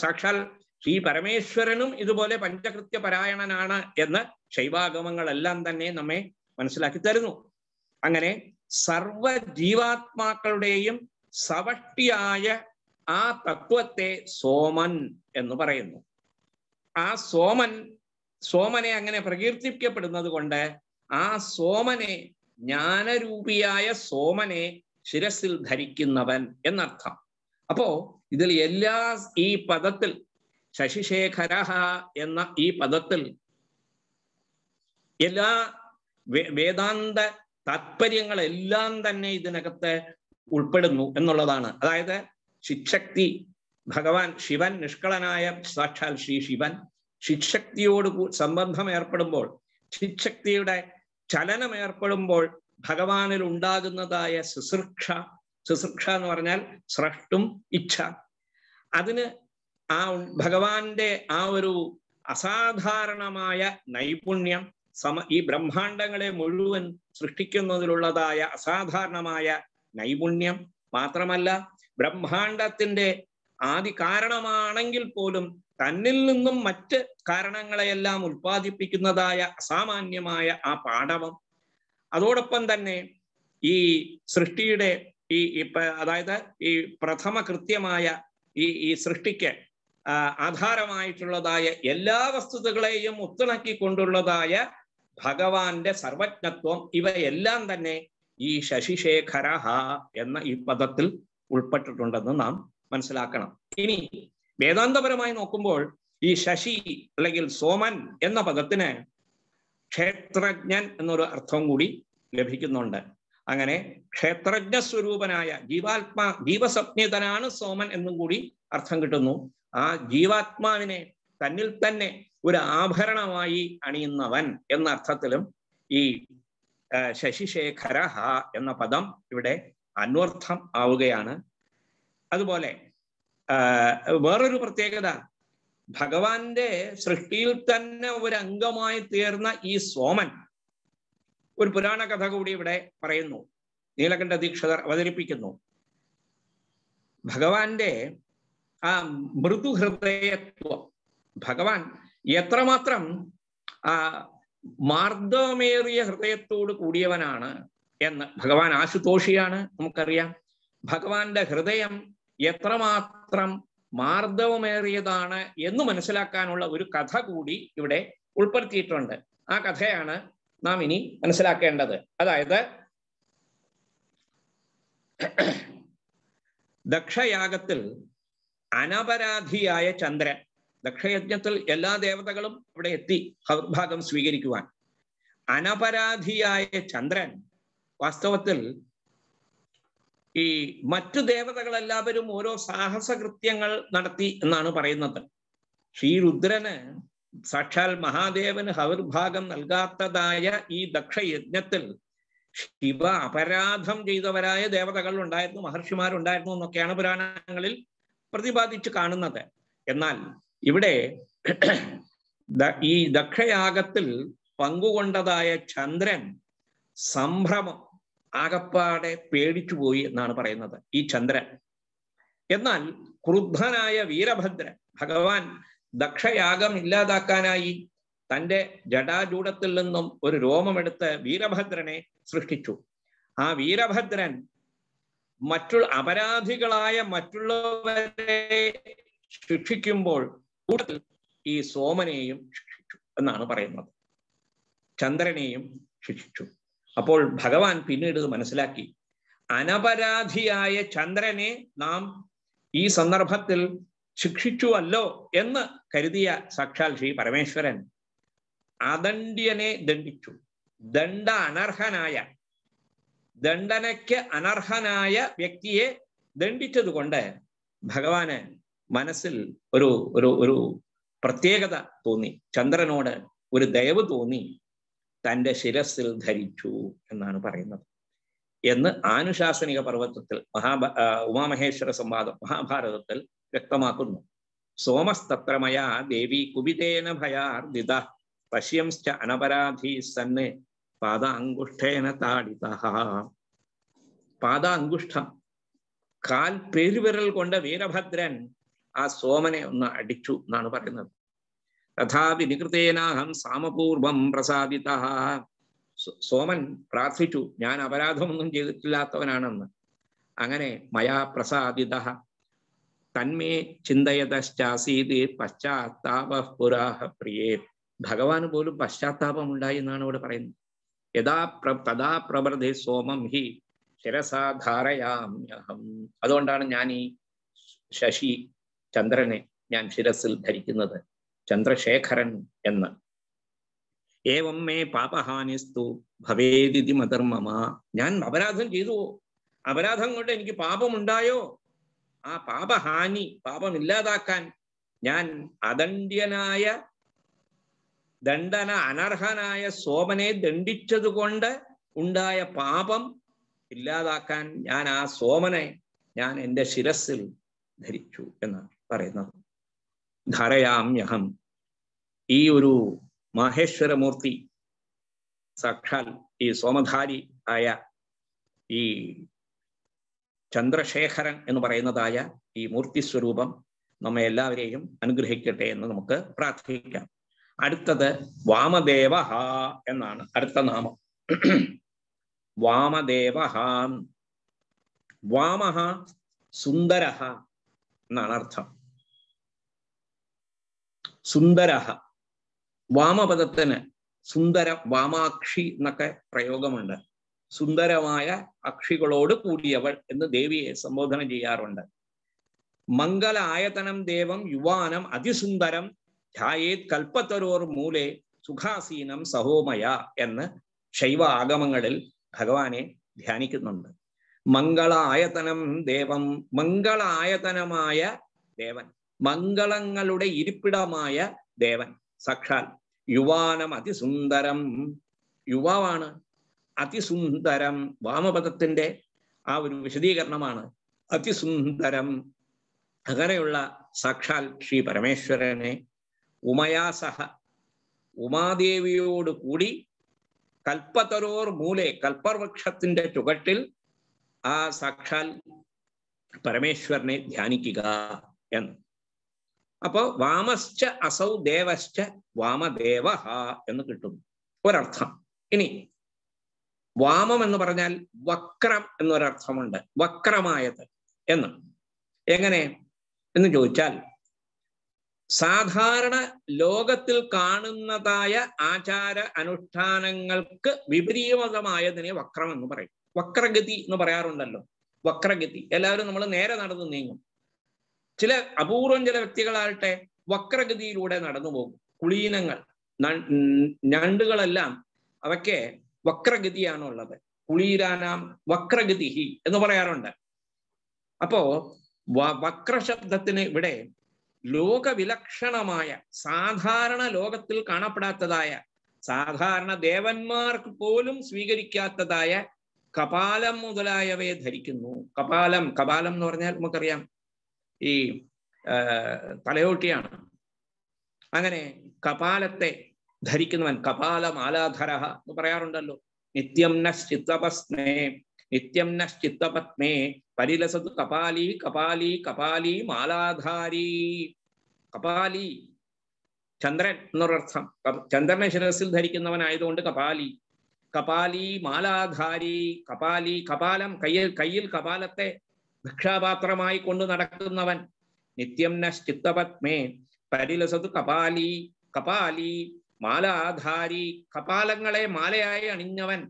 സാക്ഷാൽ ശ്രീ പരമേശ്വരനും ഇതുപോലെ പഞ്ചകൃത്യ പരായണനാണ് എന്ന് ശൈവാഗമങ്ങളെല്ലാം തന്നെ നമ്മെ മനസ്സിലാക്കി തരുന്നു അങ്ങനെ സർവ ജീവാത്മാക്കളുടെയും സവഷ്ടിയായ ആ തത്വത്തെ സോമൻ എന്ന് പറയുന്നു ആ സോമൻ സോമനെ അങ്ങനെ പ്രകീർത്തിക്കപ്പെടുന്നത് കൊണ്ട് ആ സോമനെ ജ്ഞാനരൂപിയായ സോമനെ ശിരസിൽ ധരിക്കുന്നവൻ എന്നർത്ഥം അപ്പോ ഇതിൽ എല്ലാ ഈ പദത്തിൽ ശശിശേഖര എന്ന ഈ പദത്തിൽ എല്ലാ വേദാന്ത താത്പര്യങ്ങളെല്ലാം തന്നെ ഇതിനകത്ത് ഉൾപ്പെടുന്നു എന്നുള്ളതാണ് അതായത് ശിക്ഷക്തി ഭഗവാൻ ശിവൻ നിഷ്കളനായ സാക്ഷാൽ ശ്രീ ശിവൻ ശിക്ഷക്തിയോട് സംബന്ധം ഏർപ്പെടുമ്പോൾ ശിക്ഷക്തിയുടെ ചലനം ഏർപ്പെടുമ്പോൾ ഭഗവാനിൽ ഉണ്ടാകുന്നതായ ശുശ്രൂക്ഷ ശുശ്രൂക്ഷ എന്ന് പറഞ്ഞാൽ സ്രഷ്ടും ഇച്ഛ അതിന് ആ ഭഗവാന്റെ ആ ഒരു അസാധാരണമായ നൈപുണ്യം സമ ഈ ബ്രഹ്മാണ്ടങ്ങളെ മുഴുവൻ സൃഷ്ടിക്കുന്നതിലുള്ളതായ അസാധാരണമായ നൈപുണ്യം മാത്രമല്ല ബ്രഹ്മാണ്ടത്തിന്റെ ആദി കാരണമാണെങ്കിൽ പോലും തന്നിൽ നിന്നും മറ്റ് കാരണങ്ങളെയെല്ലാം ഉൽപ്പാദിപ്പിക്കുന്നതായ അസാമാന്യമായ ആ പാഠവം അതോടൊപ്പം തന്നെ ഈ സൃഷ്ടിയുടെ ഈ അതായത് ഈ പ്രഥമ കൃത്യമായ ഈ ഈ സൃഷ്ടിക്ക് ആധാരമായിട്ടുള്ളതായ എല്ലാ വസ്തുതകളെയും ഒത്തിണക്കി കൊണ്ടുള്ളതായ ഭഗവാന്റെ സർവജ്ഞത്വം ഇവയെല്ലാം തന്നെ ഈ ശശിശേഖര എന്ന ഈ പദത്തിൽ ഉൾപ്പെട്ടിട്ടുണ്ടെന്ന് നാം മനസ്സിലാക്കണം ഇനി വേദാന്തപരമായി നോക്കുമ്പോൾ ഈ ശശി അല്ലെങ്കിൽ സോമൻ എന്ന പദത്തിന് ക്ഷേത്രജ്ഞൻ എന്നൊരു അർത്ഥം കൂടി ലഭിക്കുന്നുണ്ട് അങ്ങനെ ക്ഷേത്രജ്ഞ സ്വരൂപനായ ജീവാത്മാ ജീവസജ്ഞതനാണ് സോമൻ എന്നും കൂടി അർത്ഥം കിട്ടുന്നു ആ ജീവാത്മാവിനെ തന്നിൽ തന്നെ ഒരു ആഭരണമായി അണിയുന്നവൻ എന്ന അർത്ഥത്തിലും ഈ ശശിശേഖര എന്ന പദം ഇവിടെ അന്വർത്ഥം ആവുകയാണ് അതുപോലെ വേറൊരു പ്രത്യേകത ഭഗവാന്റെ സൃഷ്ടിയിൽ തന്നെ ഒരു അംഗമായി തീർന്ന ഈ സോമൻ ഒരു പുരാണ കഥ കൂടി ഇവിടെ പറയുന്നു നീലകണ്ഠ ദീക്ഷിതർ അവതരിപ്പിക്കുന്നു ഭഗവാന്റെ ആ മൃദുഹൃദയത്വം ഭഗവാൻ എത്രമാത്രം ആ മാർദ്ദമേറിയ ഹൃദയത്തോട് കൂടിയവനാണ് എന്ന് ഭഗവാൻ ആശുതോഷിയാണ് നമുക്കറിയാം ഭഗവാന്റെ ഹൃദയം എത്രമാത്രം മാർദ്ദവമേറിയതാണ് എന്ന് മനസ്സിലാക്കാനുള്ള ഒരു കഥ കൂടി ഇവിടെ ഉൾപ്പെടുത്തിയിട്ടുണ്ട് ആ കഥയാണ് നാം ഇനി മനസ്സിലാക്കേണ്ടത് അതായത് ദക്ഷയാഗത്തിൽ അനപരാധിയായ ചന്ദ്രൻ ദക്ഷയജ്ഞത്തിൽ എല്ലാ ദേവതകളും ഇവിടെ എത്തി ഭാഗം സ്വീകരിക്കുവാൻ അനപരാധിയായ ചന്ദ്രൻ വാസ്തവത്തിൽ ഈ മറ്റു ദേവതകളെല്ലാവരും ഓരോ സാഹസകൃത്യങ്ങൾ നടത്തി എന്നാണ് പറയുന്നത് ശ്രീ രുദ്രന് സാക്ഷാൽ മഹാദേവന് ഹവിർഭാഗം നൽകാത്തതായ ഈ ദക്ഷയജ്ഞത്തിൽ ശിവ അപരാധം ചെയ്തവരായ ദേവതകൾ ഉണ്ടായിരുന്നു മഹർഷിമാരുണ്ടായിരുന്നു എന്നൊക്കെയാണ് പുരാണങ്ങളിൽ പ്രതിപാദിച്ച് കാണുന്നത് എന്നാൽ ഇവിടെ ഈ ദക്ഷയാഗത്തിൽ പങ്കുകൊണ്ടതായ ചന്ദ്രൻ സംഭ്രമം ആകപ്പാടെ പേടിച്ചുപോയി എന്നാണ് പറയുന്നത് ഈ ചന്ദ്രൻ എന്നാൽ ക്രുദ്ധനായ വീരഭദ്രൻ ഭഗവാൻ ദക്ഷയാഗം ഇല്ലാതാക്കാനായി തന്റെ ജടാജൂടത്തിൽ നിന്നും ഒരു രോമമെടുത്ത് വീരഭദ്രനെ സൃഷ്ടിച്ചു ആ വീരഭദ്രൻ മറ്റുള്ള അപരാധികളായ മറ്റുള്ളവരെ ശിക്ഷിക്കുമ്പോൾ കൂടുതൽ ഈ സോമനെയും ശിക്ഷിച്ചു എന്നാണ് പറയുന്നത് ചന്ദ്രനെയും ശിക്ഷിച്ചു അപ്പോൾ ഭഗവാൻ പിന്നീട് മനസ്സിലാക്കി അനപരാധിയായ ചന്ദ്രനെ നാം ഈ സന്ദർഭത്തിൽ ശിക്ഷിച്ചുവല്ലോ എന്ന് കരുതിയ സാക്ഷാൽ ശ്രീ പരമേശ്വരൻ അദണ്ഡ്യനെ ദണ്ഡിച്ചു ദണ്ഡ അനർഹനായ ദണ്ഡനയ്ക്ക് അനർഹനായ വ്യക്തിയെ ദണ്ഡിച്ചതുകൊണ്ട് ഭഗവാന് മനസ്സിൽ ഒരു ഒരു ഒരു പ്രത്യേകത തോന്നി ചന്ദ്രനോട് ഒരു ദയവ് തോന്നി തൻ്റെ ശിരസിൽ ധരിച്ചു എന്നാണ് പറയുന്നത് എന്ന് ആനുശാസനിക പർവ്വതത്തിൽ മഹാഭ ഉമാമഹേശ്വര സംവാദം മഹാഭാരതത്തിൽ വ്യക്തമാക്കുന്നു സോമസ്തത്രമയാ ദേവി കുപിതേന ഭയാർദിത പശ്യംശ്ച അനപരാധി സന്ന് പാദാങ്കുഷ്ഠേന താടിത പാദാങ്കുഷ്ഠം കാൽ പെരുവിരൽ കൊണ്ട് വീരഭദ്രൻ ആ സോമനെ ഒന്ന് അടിച്ചു എന്നാണ് പറയുന്നത് തഥാപി വികൃതേനാഹം സാമപൂർവം പ്രസാദിത സോമൻ പ്രാർത്ഥിച്ചു ഞാൻ അപരാധമൊന്നും ചെയ്തിട്ടില്ലാത്തവനാണെന്ന് അങ്ങനെ മയാ പ്രസാദിത തന്മേ ചിന്തയതശ്ചാസീത് പശ്ചാത്താപ പുരാഹ പ്രിയേ ഭഗവാൻ പോലും പശ്ചാത്താപം ഉണ്ടായി എന്നാണ് ഇവിടെ പറയുന്നത് യഥാ പ്ര തഥാ പ്രവൃതി സോമം ഹി ശിരസാധാരയാമ്യഹം അതുകൊണ്ടാണ് ഞാൻ ഈ ശശി ചന്ദ്രനെ ഞാൻ ശിരസിൽ ധരിക്കുന്നത് ചന്ദ്രശേഖരൻ എന്ന് ഏവം മേ പാപഹാനിസ്തു ഭവേദിതി മതർമ്മമ ഞാൻ അപരാധം ചെയ്തു അപരാധം കൊണ്ട് എനിക്ക് പാപമുണ്ടായോ ആ പാപഹാനി പാപമില്ലാതാക്കാൻ ഞാൻ അദണ്ഡ്യനായ ദണ്ഡന അനർഹനായ സോമനെ ദണ്ഡിച്ചതുകൊണ്ട് ഉണ്ടായ പാപം ഇല്ലാതാക്കാൻ ഞാൻ ആ സോമനെ ഞാൻ എൻ്റെ ശിരസിൽ ധരിച്ചു എന്നാണ് പറയുന്നത് ധരയാമ്യഹം ഈ ഒരു മഹേശ്വരമൂർത്തി സാക്ഷാൽ ഈ സോമധാരി ആയ ഈ ചന്ദ്രശേഖരൻ എന്ന് പറയുന്നതായ ഈ മൂർത്തി സ്വരൂപം നമ്മെ എല്ലാവരെയും അനുഗ്രഹിക്കട്ടെ എന്ന് നമുക്ക് പ്രാർത്ഥിക്കാം അടുത്തത് വാമദേവ എന്നാണ് അടുത്ത നാമം വാമദേവ വാമഹ സുന്ദര എന്നാണ് അർത്ഥം സുന്ദരഹ വാമപദത്തിന് സുന്ദര വാമാക്ഷി എന്നൊക്കെ പ്രയോഗമുണ്ട് സുന്ദരമായ അക്ഷികളോട് കൂടിയവൾ എന്ന് ദേവിയെ സംബോധന ചെയ്യാറുണ്ട് മംഗലായതനം ആയതനം ദേവം യുവാനം അതിസുന്ദരം ധ്യായേത് കൽപ്പത്തരോർ മൂലെ സുഖാസീനം സഹോമയ എന്ന് ശൈവ ആഗമങ്ങളിൽ ഭഗവാനെ ധ്യാനിക്കുന്നുണ്ട് മംഗളായതനം ദേവം മംഗളായതനമായ ദേവൻ മംഗളങ്ങളുടെ ഇരിപ്പിടമായ ദേവൻ സാക്ഷാൽ യുവാനം അതിസുന്ദരം യുവാവാണ് അതിസുന്ദരം വാമപദത്തിന്റെ ആ ഒരു വിശദീകരണമാണ് അതിസുന്ദരം അങ്ങനെയുള്ള സാക്ഷാൽ ശ്രീ പരമേശ്വരനെ ഉമയാസഹ ഉമാദേവിയോട് കൂടി കൽപ്പതരോർ മൂലെ കൽപ്പർവൃക്ഷത്തിന്റെ ചുകട്ടിൽ ആ സാക്ഷാൽ പരമേശ്വരനെ ധ്യാനിക്കുക എന്ന് അപ്പോ വാമശ്ച അസൗ ദേവശ്ച വാമദേവ എന്ന് കിട്ടും ഒരർത്ഥം ഇനി വാമം എന്ന് പറഞ്ഞാൽ വക്രം എന്നൊരർത്ഥമുണ്ട് വക്രമായത് എന്ന് എങ്ങനെ എന്ന് ചോദിച്ചാൽ സാധാരണ ലോകത്തിൽ കാണുന്നതായ ആചാര അനുഷ്ഠാനങ്ങൾക്ക് വിപരീതമായതിനെ വക്രം എന്ന് പറയും വക്രഗതി എന്ന് പറയാറുണ്ടല്ലോ വക്രഗതി എല്ലാവരും നമ്മൾ നേരെ നടന്ന് നീങ്ങും ചില അപൂർവം ചില വ്യക്തികളാകട്ടെ വക്രഗതിയിലൂടെ നടന്നു പോകും കുളീനങ്ങൾ ഞണ്ടുകളെല്ലാം അവയ്ക്ക് വക്രഗതിയാണുള്ളത് കുളീരാനാം വക്രഗതിഹി എന്ന് പറയാറുണ്ട് അപ്പോ വക്രശബ്ദത്തിന് ഇവിടെ ലോകവിലക്ഷണമായ സാധാരണ ലോകത്തിൽ കാണപ്പെടാത്തതായ സാധാരണ ദേവന്മാർക്ക് പോലും സ്വീകരിക്കാത്തതായ കപാലം മുതലായവയെ ധരിക്കുന്നു കപാലം കപാലം എന്ന് പറഞ്ഞാൽ നമുക്കറിയാം ഈ തലയോട്ടിയാണ് അങ്ങനെ കപാലത്തെ ധരിക്കുന്നവൻ കപാലമാലാധര എന്ന് പറയാറുണ്ടല്ലോ നിത്യം നശ്ചിത്തപസ്മേ നിത്യം നശ്ചിത്തപത്മേ പരിലസത് കപാലി കപാലി കപാലി മാലാധാരി കപാലി ചന്ദ്രൻ എന്നൊരർത്ഥം ചന്ദ്രനെ ശിരസിൽ ധരിക്കുന്നവനായതുകൊണ്ട് കപാലി കപാലി മാലാധാരി കപാലി കപാലം കയ്യിൽ കയ്യിൽ കപാലത്തെ ഭിക്ഷാപാത്രമായി കൊണ്ടു നടക്കുന്നവൻ നിത്യം നശ്ചിത്തപത്മേ പരിലസതു കപാലി കപാലി മാലാധാരി കപാലങ്ങളെ മാലയായി അണിഞ്ഞവൻ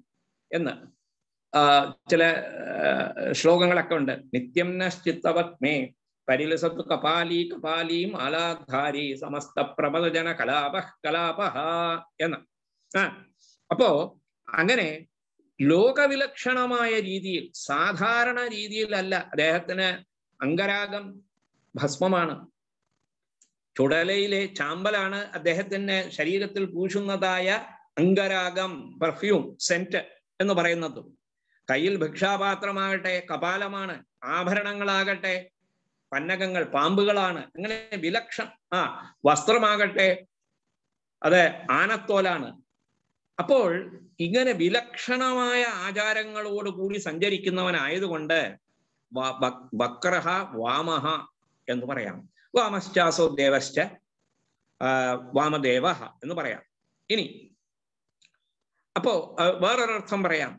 എന്ന് ചില ശ്ലോകങ്ങളൊക്കെ ഉണ്ട് നിത്യം നശ്ചിത്തപത്മേ പരിലസത്തു കപാലി കപാലി മാലാധാരി സമസ്ത പ്രബലജന കലാപ കലാപ എന്ന് ആ അപ്പോ അങ്ങനെ ലോകവിലക്ഷണമായ രീതിയിൽ സാധാരണ രീതിയിലല്ല അദ്ദേഹത്തിന് അംഗരാഗം ഭസ്മമാണ് ചുടലയിലെ ചാമ്പലാണ് അദ്ദേഹത്തിന് ശരീരത്തിൽ പൂശുന്നതായ അംഗരാഗം പെർഫ്യൂം സെന്റ് എന്ന് പറയുന്നതും കയ്യിൽ ഭിക്ഷാപാത്രമാകട്ടെ കപാലമാണ് ആഭരണങ്ങളാകട്ടെ പന്നകങ്ങൾ പാമ്പുകളാണ് അങ്ങനെ വിലക്ഷ ആ വസ്ത്രമാകട്ടെ അത് ആനത്തോലാണ് അപ്പോൾ ഇങ്ങനെ വിലക്ഷണമായ ആചാരങ്ങളോട് കൂടി സഞ്ചരിക്കുന്നവനായതുകൊണ്ട് ബക്രഹ വാമഹ എന്ന് പറയാം വാമശ്ചാസോ ദേവശ്ച വാമദേവ എന്ന് പറയാം ഇനി അപ്പോ വേറൊരർത്ഥം പറയാം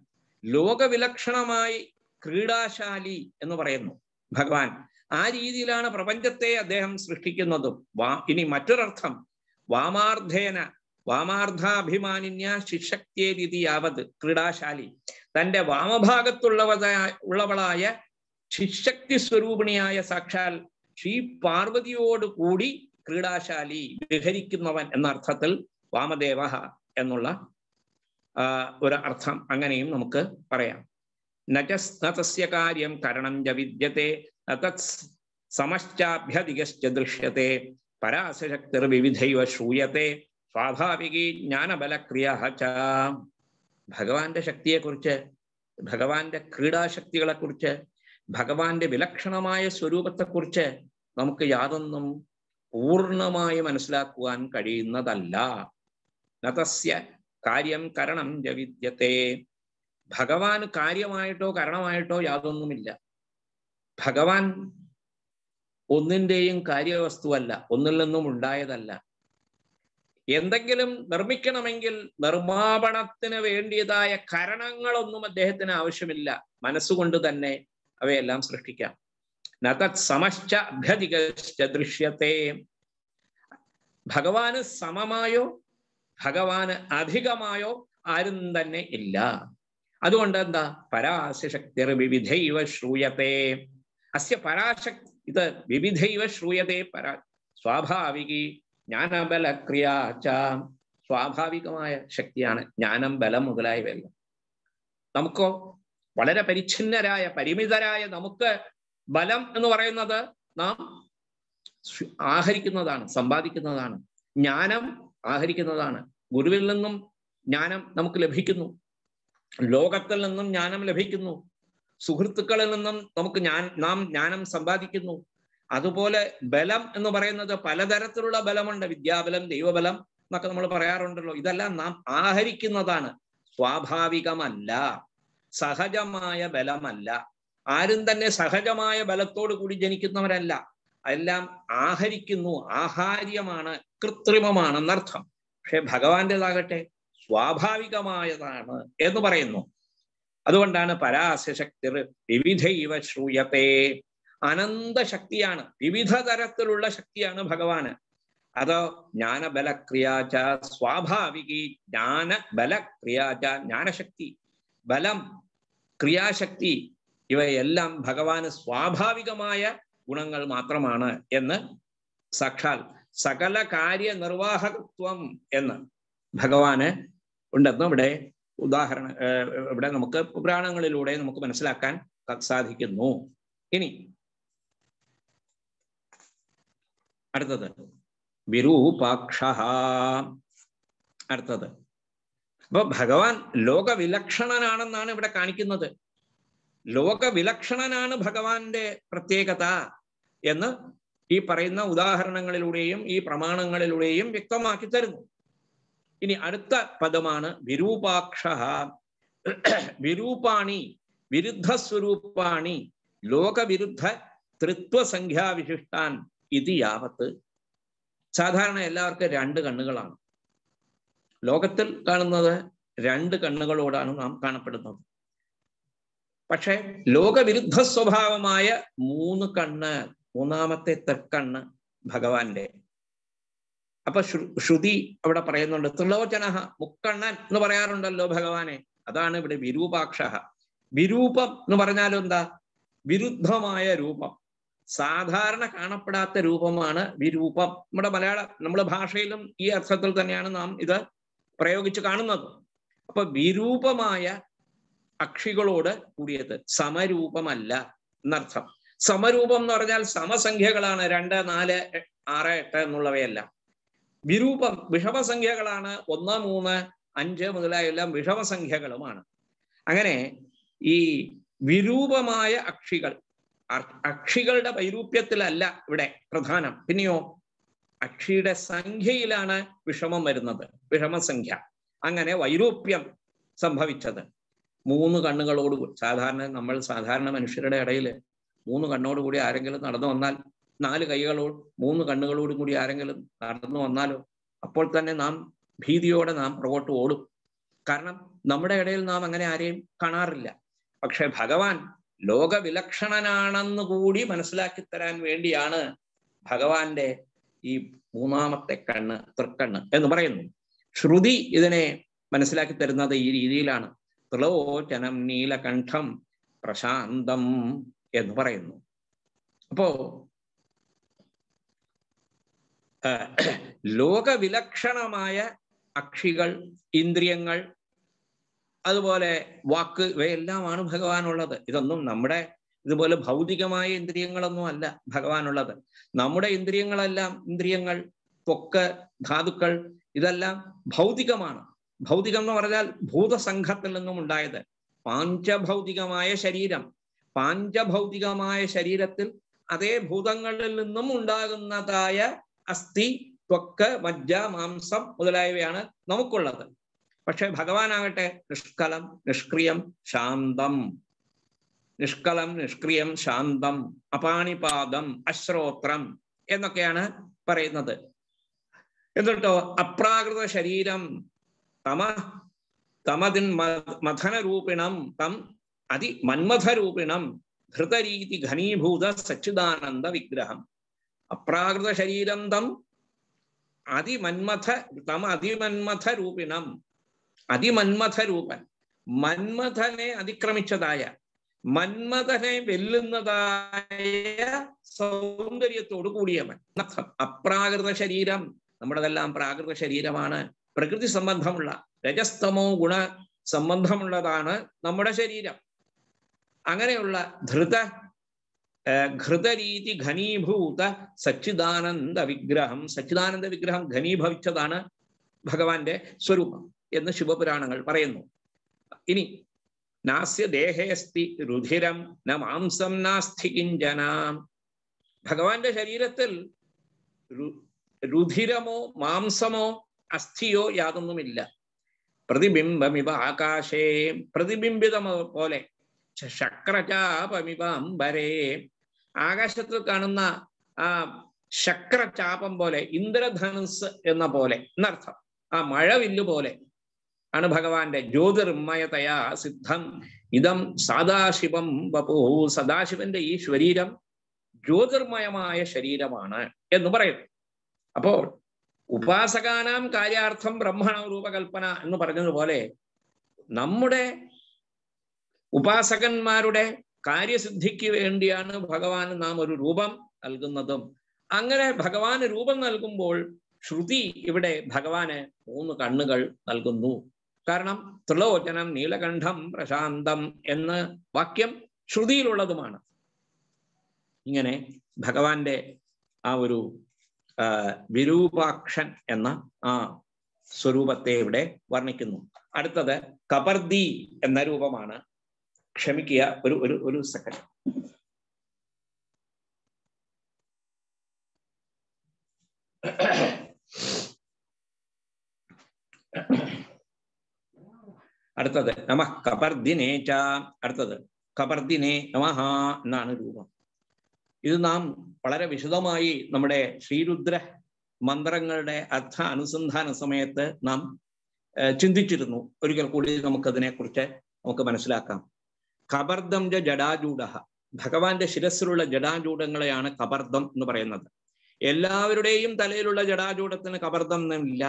ലോകവിലക്ഷണമായി ക്രീഡാശാലി എന്ന് പറയുന്നു ഭഗവാൻ ആ രീതിയിലാണ് പ്രപഞ്ചത്തെ അദ്ദേഹം സൃഷ്ടിക്കുന്നതും വാ ഇനി മറ്റൊരർത്ഥം വാമാർദ്ധേന വാമാർദ്ധാഭിമാനിന്യ ശിക്ഷക്തേതി യാവത് ക്രീഡാശാലി തന്റെ വാമഭാഗത്തുള്ളവ ഉള്ളവളായ ശിക്ഷക്തി സ്വരൂപിണിയായ സാക്ഷാൽ ശ്രീ പാർവതിയോട് കൂടി ക്രീഡാശാലി വിഹരിക്കുന്നവൻ എന്ന അർത്ഥത്തിൽ വാമദേവ എന്നുള്ള ഒരു അർത്ഥം അങ്ങനെയും നമുക്ക് പറയാം നജസ്നതസ്യ കാര്യം കരണം ച വിദ്യത്തെ സമശ്ചാഭ്യധികശ്ച ദൃശ്യത്തെ പരാശക്തിർ വിവിധൈവ ശ്രൂയത്തെ സ്വാഭാവികി ജ്ഞാനബലക്രിയ ച ഭഗവാന്റെ ശക്തിയെക്കുറിച്ച് ഭഗവാന്റെ ക്രീഡാശക്തികളെക്കുറിച്ച് ഭഗവാന്റെ വിലക്ഷണമായ സ്വരൂപത്തെക്കുറിച്ച് നമുക്ക് യാതൊന്നും പൂർണമായി മനസ്സിലാക്കുവാൻ കഴിയുന്നതല്ല നതസ്യ കാര്യം കരണം ജവിദ്യത്തെ ഭഗവാന് കാര്യമായിട്ടോ കരണമായിട്ടോ യാതൊന്നുമില്ല ഭഗവാൻ ഒന്നിൻ്റെയും കാര്യവസ്തുവല്ല ഒന്നിൽ നിന്നും ഉണ്ടായതല്ല എന്തെങ്കിലും നിർമ്മിക്കണമെങ്കിൽ നിർമ്മാപണത്തിന് വേണ്ടിയതായ കരണങ്ങളൊന്നും അദ്ദേഹത്തിന് ആവശ്യമില്ല മനസ്സുകൊണ്ട് തന്നെ അവയെല്ലാം സൃഷ്ടിക്കാം നതത് സമശ്ച അഭ്യധികശ്ച ഭഗവാന് സമമായോ ഭഗവാന് അധികമായോ ആരും തന്നെ ഇല്ല അതുകൊണ്ട് എന്താ പരാശക്തിർ വിവിധൈവ ശ്രൂയത്തെ അസ്യ പരാശക്തി ഇത് വിവിധൈവ ശ്രൂയതേ പരാ സ്വാഭാവികി ജ്ഞാനബല ക്രിയാച്ച സ്വാഭാവികമായ ശക്തിയാണ് ജ്ഞാനം ബലം മുതലായവയെല്ലാം നമുക്കോ വളരെ പരിച്ഛിന്നരായ പരിമിതരായ നമുക്ക് ബലം എന്ന് പറയുന്നത് നാം ആഹരിക്കുന്നതാണ് സമ്പാദിക്കുന്നതാണ് ജ്ഞാനം ആഹരിക്കുന്നതാണ് ഗുരുവിൽ നിന്നും ജ്ഞാനം നമുക്ക് ലഭിക്കുന്നു ലോകത്തിൽ നിന്നും ജ്ഞാനം ലഭിക്കുന്നു സുഹൃത്തുക്കളിൽ നിന്നും നമുക്ക് ഞാൻ നാം ജ്ഞാനം സമ്പാദിക്കുന്നു അതുപോലെ ബലം എന്ന് പറയുന്നത് പലതരത്തിലുള്ള ബലമുണ്ട് വിദ്യാബലം ദൈവബലം എന്നൊക്കെ നമ്മൾ പറയാറുണ്ടല്ലോ ഇതെല്ലാം നാം ആഹരിക്കുന്നതാണ് സ്വാഭാവികമല്ല സഹജമായ ബലമല്ല ആരും തന്നെ സഹജമായ ബലത്തോടു കൂടി ജനിക്കുന്നവരല്ല എല്ലാം ആഹരിക്കുന്നു ആഹാര്യമാണ് കൃത്രിമമാണെന്നർത്ഥം പക്ഷെ ഭഗവാന്റേതാകട്ടെ സ്വാഭാവികമായതാണ് എന്ന് പറയുന്നു അതുകൊണ്ടാണ് പരാസ്യശക്തിർ വിവിധ ഇവ ശ്രൂയത്തെ അനന്ത ശക്തിയാണ് വിവിധ തരത്തിലുള്ള ശക്തിയാണ് ഭഗവാന് അതോ ജ്ഞാനബലക്രിയാച സ്വാഭാവികി ജ്ഞാന ബലക്രിയാച ജ്ഞാനശക്തി ബലം ക്രിയാശക്തി ഇവയെല്ലാം ഭഗവാന് സ്വാഭാവികമായ ഗുണങ്ങൾ മാത്രമാണ് എന്ന് സാക്ഷാൽ സകല കാര്യ നിർവാഹകത്വം എന്ന് ഭഗവാന് ഉണ്ടെന്ന് ഇവിടെ ഉദാഹരണം ഇവിടെ നമുക്ക് പുരാണങ്ങളിലൂടെ നമുക്ക് മനസ്സിലാക്കാൻ സാധിക്കുന്നു ഇനി അടുത്തത് വിരൂപാക്ഷ അടുത്തത് അപ്പൊ ഭഗവാൻ ലോകവിലക്ഷണനാണെന്നാണ് ഇവിടെ കാണിക്കുന്നത് ലോകവിലക്ഷണനാണ് ഭഗവാന്റെ പ്രത്യേകത എന്ന് ഈ പറയുന്ന ഉദാഹരണങ്ങളിലൂടെയും ഈ പ്രമാണങ്ങളിലൂടെയും വ്യക്തമാക്കി തരുന്നു ഇനി അടുത്ത പദമാണ് വിരൂപാക്ഷ വിരൂപാണി വിരുദ്ധ സ്വരൂപാണി ലോകവിരുദ്ധ ത്രിത്വസംഖ്യാവിശിഷ്ടാൻ ഇത് യാവത്ത് സാധാരണ എല്ലാവർക്കും രണ്ട് കണ്ണുകളാണ് ലോകത്തിൽ കാണുന്നത് രണ്ട് കണ്ണുകളോടാണ് നാം കാണപ്പെടുന്നത് പക്ഷെ ലോകവിരുദ്ധ സ്വഭാവമായ മൂന്ന് കണ്ണ് മൂന്നാമത്തെ തെക്കണ്ണ് ഭഗവാന്റെ അപ്പൊ ശ്രുതി അവിടെ പറയുന്നുണ്ട് ത്രിലോചനഹ മുക്കണ്ണൻ എന്ന് പറയാറുണ്ടല്ലോ ഭഗവാനെ അതാണ് ഇവിടെ വിരൂപാക്ഷ വിരൂപം എന്ന് പറഞ്ഞാലും എന്താ വിരുദ്ധമായ രൂപം സാധാരണ കാണപ്പെടാത്ത രൂപമാണ് വിരൂപം നമ്മുടെ മലയാള നമ്മുടെ ഭാഷയിലും ഈ അർത്ഥത്തിൽ തന്നെയാണ് നാം ഇത് പ്രയോഗിച്ച് കാണുന്നത് അപ്പൊ വിരൂപമായ അക്ഷികളോട് കൂടിയത് സമരൂപമല്ല എന്നർത്ഥം സമരൂപം എന്ന് പറഞ്ഞാൽ സമസംഖ്യകളാണ് രണ്ട് നാല് ആറ് എട്ട് എന്നുള്ളവയല്ല വിരൂപം വിഷമസംഖ്യകളാണ് ഒന്ന് മൂന്ന് അഞ്ച് മുതലായെല്ലാം വിഷമസംഖ്യകളുമാണ് അങ്ങനെ ഈ വിരൂപമായ അക്ഷികൾ അക്ഷികളുടെ വൈരൂപ്യത്തിലല്ല ഇവിടെ പ്രധാനം പിന്നെയോ അക്ഷിയുടെ സംഖ്യയിലാണ് വിഷമം വരുന്നത് വിഷമസംഖ്യ അങ്ങനെ വൈരൂപ്യം സംഭവിച്ചത് മൂന്ന് കണ്ണുകളോട് സാധാരണ നമ്മൾ സാധാരണ മനുഷ്യരുടെ ഇടയിൽ മൂന്ന് കണ്ണോട് കൂടി ആരെങ്കിലും നടന്നു വന്നാൽ നാല് കൈകളോട് മൂന്ന് കണ്ണുകളോടും കൂടി ആരെങ്കിലും നടന്നു വന്നാലോ അപ്പോൾ തന്നെ നാം ഭീതിയോടെ നാം പുറകോട്ട് ഓടും കാരണം നമ്മുടെ ഇടയിൽ നാം അങ്ങനെ ആരെയും കാണാറില്ല പക്ഷെ ഭഗവാൻ ലോകവിലക്ഷണനാണെന്ന് കൂടി മനസ്സിലാക്കി തരാൻ വേണ്ടിയാണ് ഭഗവാന്റെ ഈ മൂന്നാമത്തെ കണ്ണ് തൃക്കണ്ണ് എന്ന് പറയുന്നു ശ്രുതി ഇതിനെ മനസ്സിലാക്കി തരുന്നത് ഈ രീതിയിലാണ് ത്രിലോചനം നീലകണ്ഠം പ്രശാന്തം എന്ന് പറയുന്നു അപ്പോ ലോകവിലക്ഷണമായ അക്ഷികൾ ഇന്ദ്രിയങ്ങൾ അതുപോലെ വാക്ക് ഇവയെല്ലാമാണ് ഭഗവാനുള്ളത് ഇതൊന്നും നമ്മുടെ ഇതുപോലെ ഭൗതികമായ ഇന്ദ്രിയങ്ങളൊന്നും അല്ല ഭഗവാനുള്ളത് നമ്മുടെ ഇന്ദ്രിയങ്ങളെല്ലാം ഇന്ദ്രിയങ്ങൾ പൊക്ക് ധാതുക്കൾ ഇതെല്ലാം ഭൗതികമാണ് ഭൗതികം എന്ന് പറഞ്ഞാൽ ഭൂതസംഘത്തിൽ നിന്നും ഉണ്ടായത് പാഞ്ചഭൗതികമായ ശരീരം പാഞ്ചഭൗതികമായ ശരീരത്തിൽ അതേ ഭൂതങ്ങളിൽ നിന്നും ഉണ്ടാകുന്നതായ അസ്ഥി ത്വക്ക് മജ്ജ മാംസം മുതലായവയാണ് നമുക്കുള്ളത് പക്ഷെ ഭഗവാനാകട്ടെ നിഷ്കലം നിഷ്ക്രിയം ശാന്തം നിഷ്കലം നിഷ്ക്രിയം ശാന്തം അപാണിപാദം അശ്രോത്രം എന്നൊക്കെയാണ് പറയുന്നത് എന്നിട്ടോ അപ്രാകൃത ശരീരം തമ തമതിൻ മഥനരൂപിണം തം അതി മന്മഥരൂപിണം ധൃതരീതി ഘനീഭൂത സച്ചിദാനന്ദ വിഗ്രഹം അപ്രാകൃത ശരീരം തം അതിമന്മഥ തം അതിമന്മഥ രൂപിണം അതിമന്മഥരൂപൻ മന്മഥനെ അതിക്രമിച്ചതായ മന്മഥനെ വെല്ലുന്നതായ സൗന്ദര്യത്തോടു കൂടിയവൻ അപ്രാകൃത ശരീരം നമ്മുടെതെല്ലാം പ്രാകൃത ശരീരമാണ് പ്രകൃതി സംബന്ധമുള്ള രജസ്തമോ ഗുണ സംബന്ധമുള്ളതാണ് നമ്മുടെ ശരീരം അങ്ങനെയുള്ള ധൃത ഘൃതരീതി ഘനീഭൂത സച്ചിദാനന്ദ വിഗ്രഹം സച്ചിദാനന്ദ വിഗ്രഹം ഘനീഭവിച്ചതാണ് ഭഗവാന്റെ സ്വരൂപം എന്ന് ശുഭപുരാണങ്ങൾ പറയുന്നു ഇനി നാസ്യ ദേഹേസ്തി രുധിരം ന മാംസം നാസ്തി കിഞ്ചനാം ഭഗവാന്റെ ശരീരത്തിൽ രുധിരമോ മാംസമോ അസ്ഥിയോ യാതൊന്നുമില്ല പ്രതിബിംബമിവ ആകാശേ പ്രതിബിംബിതമോ പോലെ ശക്രചാപമിവ അംബരേ ആകാശത്തിൽ കാണുന്ന ആ ശക്രചാപം പോലെ ഇന്ദ്രധനുസ് എന്ന പോലെ എന്നർത്ഥം ആ മഴവില്ലു പോലെ ആണ് ഭഗവാന്റെ ജ്യോതിർമയതയാ സിദ്ധം ഇതം സദാശിവം വപു സദാശിവന്റെ ഈ ശരീരം ജ്യോതിർമയമായ ശരീരമാണ് എന്ന് പറയുന്നു അപ്പോൾ ഉപാസകാനാം കാര്യാർത്ഥം ബ്രഹ്മണ രൂപകൽപ്പന എന്ന് പറഞ്ഞതുപോലെ നമ്മുടെ ഉപാസകന്മാരുടെ കാര്യസിദ്ധിക്ക് വേണ്ടിയാണ് ഭഗവാൻ നാം ഒരു രൂപം നൽകുന്നതും അങ്ങനെ ഭഗവാന് രൂപം നൽകുമ്പോൾ ശ്രുതി ഇവിടെ ഭഗവാന് മൂന്ന് കണ്ണുകൾ നൽകുന്നു കാരണം ത്രിലോചനം നീലകണ്ഠം പ്രശാന്തം എന്ന് വാക്യം ശ്രുതിയിലുള്ളതുമാണ് ഇങ്ങനെ ഭഗവാന്റെ ആ ഒരു വിരൂപാക്ഷൻ എന്ന ആ സ്വരൂപത്തെ ഇവിടെ വർണ്ണിക്കുന്നു അടുത്തത് കപർദി എന്ന രൂപമാണ് ക്ഷമിക്കുക ഒരു ഒരു ഒരു സെക്കൻഡ് Ahem. അടുത്തത് നമ കപർദിനേ അടുത്തത് കപർദിനേ നമഹ എന്നാണ് രൂപം ഇത് നാം വളരെ വിശദമായി നമ്മുടെ ശ്രീരുദ്ര മന്ത്രങ്ങളുടെ അർത്ഥ അനുസന്ധാന സമയത്ത് നാം ചിന്തിച്ചിരുന്നു ഒരിക്കൽ കൂടി കുറിച്ച് നമുക്ക് മനസ്സിലാക്കാം കബർദം ജ ജഡാജൂഢ ഭഗവാന്റെ ശിരസിലുള്ള ജഡാജൂഢങ്ങളെയാണ് കബർദം എന്ന് പറയുന്നത് എല്ലാവരുടെയും തലയിലുള്ള ജഡാജൂഢത്തിന് കബർദം എന്നില്ല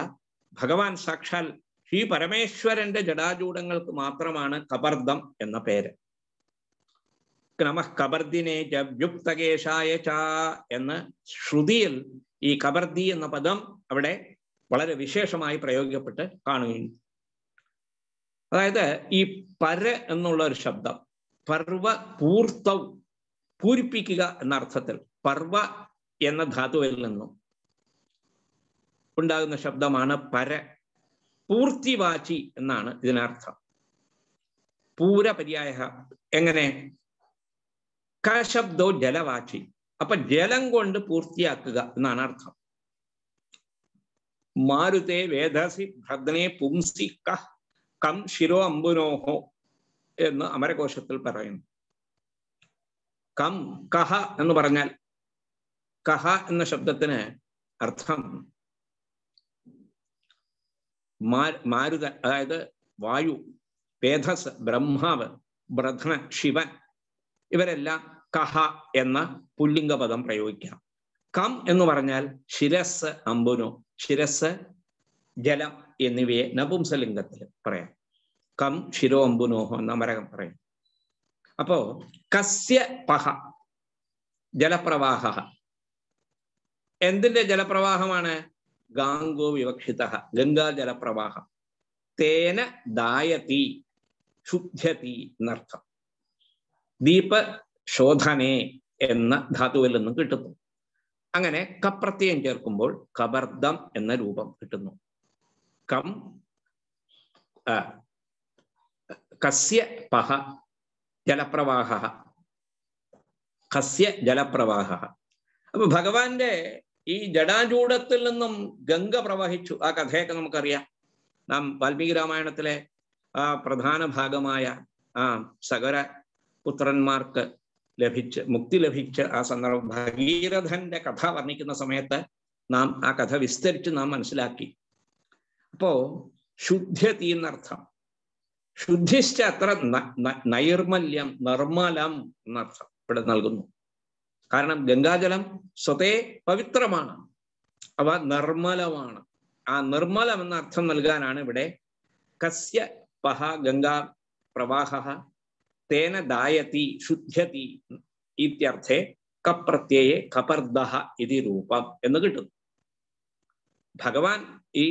ഭഗവാൻ സാക്ഷാൽ ശ്രീ പരമേശ്വരന്റെ ജടാചൂടങ്ങൾക്ക് മാത്രമാണ് കബർദം എന്ന പേര് നമ കബർദിനെ ച എന്ന് ച ശ്രുതിയിൽ ഈ കബർദി എന്ന പദം അവിടെ വളരെ വിശേഷമായി പ്രയോഗിക്കപ്പെട്ട് കാണുകയും അതായത് ഈ പര എന്നുള്ള ഒരു ശബ്ദം പർവ പൂർത്തൗ പൂരിപ്പിക്കുക എന്ന അർത്ഥത്തിൽ പർവ എന്ന ധാതുവിൽ നിന്നും ഉണ്ടാകുന്ന ശബ്ദമാണ് പര പൂർത്തിവാചി എന്നാണ് ഇതിനർത്ഥം പൂരപര്യായ എങ്ങനെ കശബ്ദോ ജലവാചി അപ്പൊ ജലം കൊണ്ട് പൂർത്തിയാക്കുക എന്നാണ് അർത്ഥം മാരുതെ വേദസി ഭഗ്നെ പുംസി കം ശിരോ അമ്പുനോഹോ എന്ന് അമരകോശത്തിൽ പറയുന്നു കം കഹ എന്ന് പറഞ്ഞാൽ കഹ എന്ന ശബ്ദത്തിന് അർത്ഥം മാരുത അതായത് വായു വേദസ് ബ്രഹ്മാവ് ബ്രഥ്ന ശിവൻ ഇവരെല്ലാം കഹ എന്ന പുല്ലിംഗപദം പ്രയോഗിക്കാം കം എന്ന് പറഞ്ഞാൽ ശിരസ് അമ്പുനു ശിരസ് ജലം എന്നിവയെ നപുംസലിംഗത്തിൽ പറയാം കം ശിരോ അമ്പുനോഹോ എന്ന മരകം പറയും അപ്പോ കസ്യ പഹ ജലപ്രവാഹ എന്തിന്റെ ജലപ്രവാഹമാണ് ഗാംഗോ വിവക്ഷിത ഗംഗാജലപ്രവാഹം തേന ദായതി ശുദ്ധ്യതി എന്നർത്ഥം ദീപ ശോധനേ എന്ന ധാതുവിൽ നിന്നും കിട്ടുന്നു അങ്ങനെ കപ്രത്യം ചേർക്കുമ്പോൾ കബർദം എന്ന രൂപം കിട്ടുന്നു കം കസ്യ പഹ ജലപ്രവാഹ കസ്യ ജലപ്രവാഹ അപ്പൊ ഭഗവാന്റെ ഈ ജഡാചൂടത്തിൽ നിന്നും ഗംഗ പ്രവഹിച്ചു ആ കഥയൊക്കെ നമുക്കറിയാം നാം വാൽമീകി രാമായണത്തിലെ ആ പ്രധാന ഭാഗമായ ആ സകര പുത്രന്മാർക്ക് ലഭിച്ച് മുക്തി ലഭിച്ച ആ സന്ദർഭം ഭഗീരഥന്റെ കഥ വർണ്ണിക്കുന്ന സമയത്ത് നാം ആ കഥ വിസ്തരിച്ച് നാം മനസ്സിലാക്കി അപ്പോ ശുദ്ധ്യതി എന്നർത്ഥം ശുദ്ധിശ്ച അത്ര നൈർമല്യം നിർമ്മലം എന്നർത്ഥം ഇവിടെ നൽകുന്നു കാരണം ഗംഗാജലം സ്വതേ പവിത്രമാണ് അവ നിർമ്മലമാണ് ആ നിർമ്മലം എന്ന അർത്ഥം നൽകാനാണ് ഇവിടെ കസ്യ പഹ ഗംഗാ പ്രവാഹ തേന ദായതി ശുദ്ധ്യതി ഇത്യർത്ഥേ കപ്രത്യയെ കപർദഹ ഇതി രൂപം എന്ന് കിട്ടുന്നു ഭഗവാൻ ഈ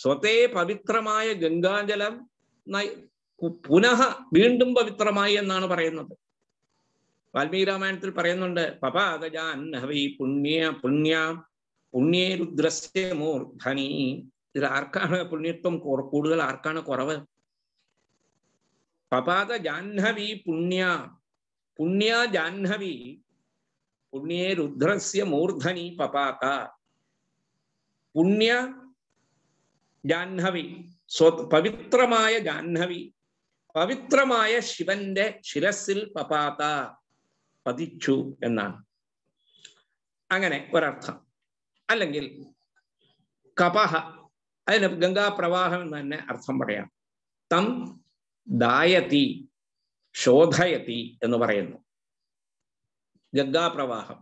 സ്വതേ പവിത്രമായ ഗംഗാജലം പുനഃ വീണ്ടും പവിത്രമായി എന്നാണ് പറയുന്നത് വാൽമീകി രാമായണത്തിൽ പറയുന്നുണ്ട് പപാദജാൻ പുണ്യ പുണ്യ പുണ്യേ രുദ്രസ്യ മൂർധനി ഇതിൽ ആർക്കാണ് പുണ്യത്വം കൂടുതൽ ആർക്കാണ് കുറവ് പപാത ജാഹ്നവി പുണ്യ പുണ്യ ജാഹ്നവി പുണ്യേ രുദ്രസ്യ മൂർധനി പപാത പുണ്യ ജാഹ്നവി സ്വ പവിത്രമായ ജാഹ്നവി പവിത്രമായ ശിവന്റെ ശിരസിൽ പപാത പതിച്ചു എന്നാണ് അങ്ങനെ ഒരർത്ഥം അല്ലെങ്കിൽ കപഹ അതിന് ഗംഗാപ്രവാഹം എന്ന് തന്നെ അർത്ഥം പറയാം തം ദായതി ശോധയതി എന്ന് പറയുന്നു ഗംഗാപ്രവാഹം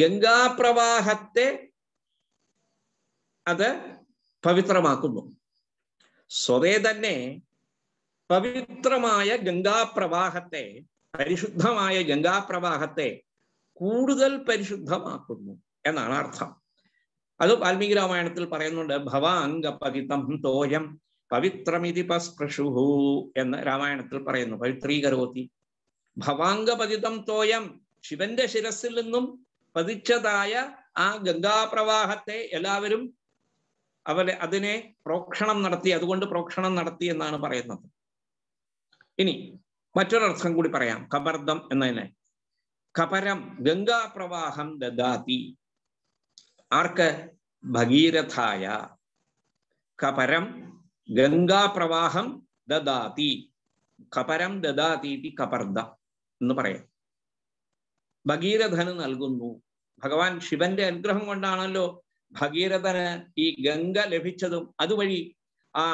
ഗംഗാപ്രവാഹത്തെ അത് പവിത്രമാക്കുന്നു സ്വതേ തന്നെ പവിത്രമായ ഗംഗാപ്രവാഹത്തെ പരിശുദ്ധമായ ഗംഗാപ്രവാഹത്തെ കൂടുതൽ പരിശുദ്ധമാക്കുന്നു എന്നാണ് അർത്ഥം അത് വാൽമീകി രാമായണത്തിൽ പറയുന്നുണ്ട് ഭവാംഗപവിതം തോയം പവിത്രമിതി പസ്പൃശുഹു എന്ന് രാമായണത്തിൽ പറയുന്നു പവിത്രീകരോതി പതിതം തോയം ശിവന്റെ ശിരസിൽ നിന്നും പതിച്ചതായ ആ ഗംഗാപ്രവാഹത്തെ എല്ലാവരും അവരെ അതിനെ പ്രോക്ഷണം നടത്തി അതുകൊണ്ട് പ്രോക്ഷണം നടത്തി എന്നാണ് പറയുന്നത് ഇനി മറ്റൊരർത്ഥം കൂടി പറയാം കബർദം എന്നതിനെ കപരം ഗംഗാപ്രവാഹം ദദാതി ആർക്ക് ഭഗീരഥായ കപരം ഗംഗാപ്രവാഹം ദദാതി കപരം ദദാതീതി കപർദ എന്ന് പറയാം ഭഗീരഥന് നൽകുന്നു ഭഗവാൻ ശിവന്റെ അനുഗ്രഹം കൊണ്ടാണല്ലോ ഭഗീരഥന് ഈ ഗംഗ ലഭിച്ചതും അതുവഴി ആ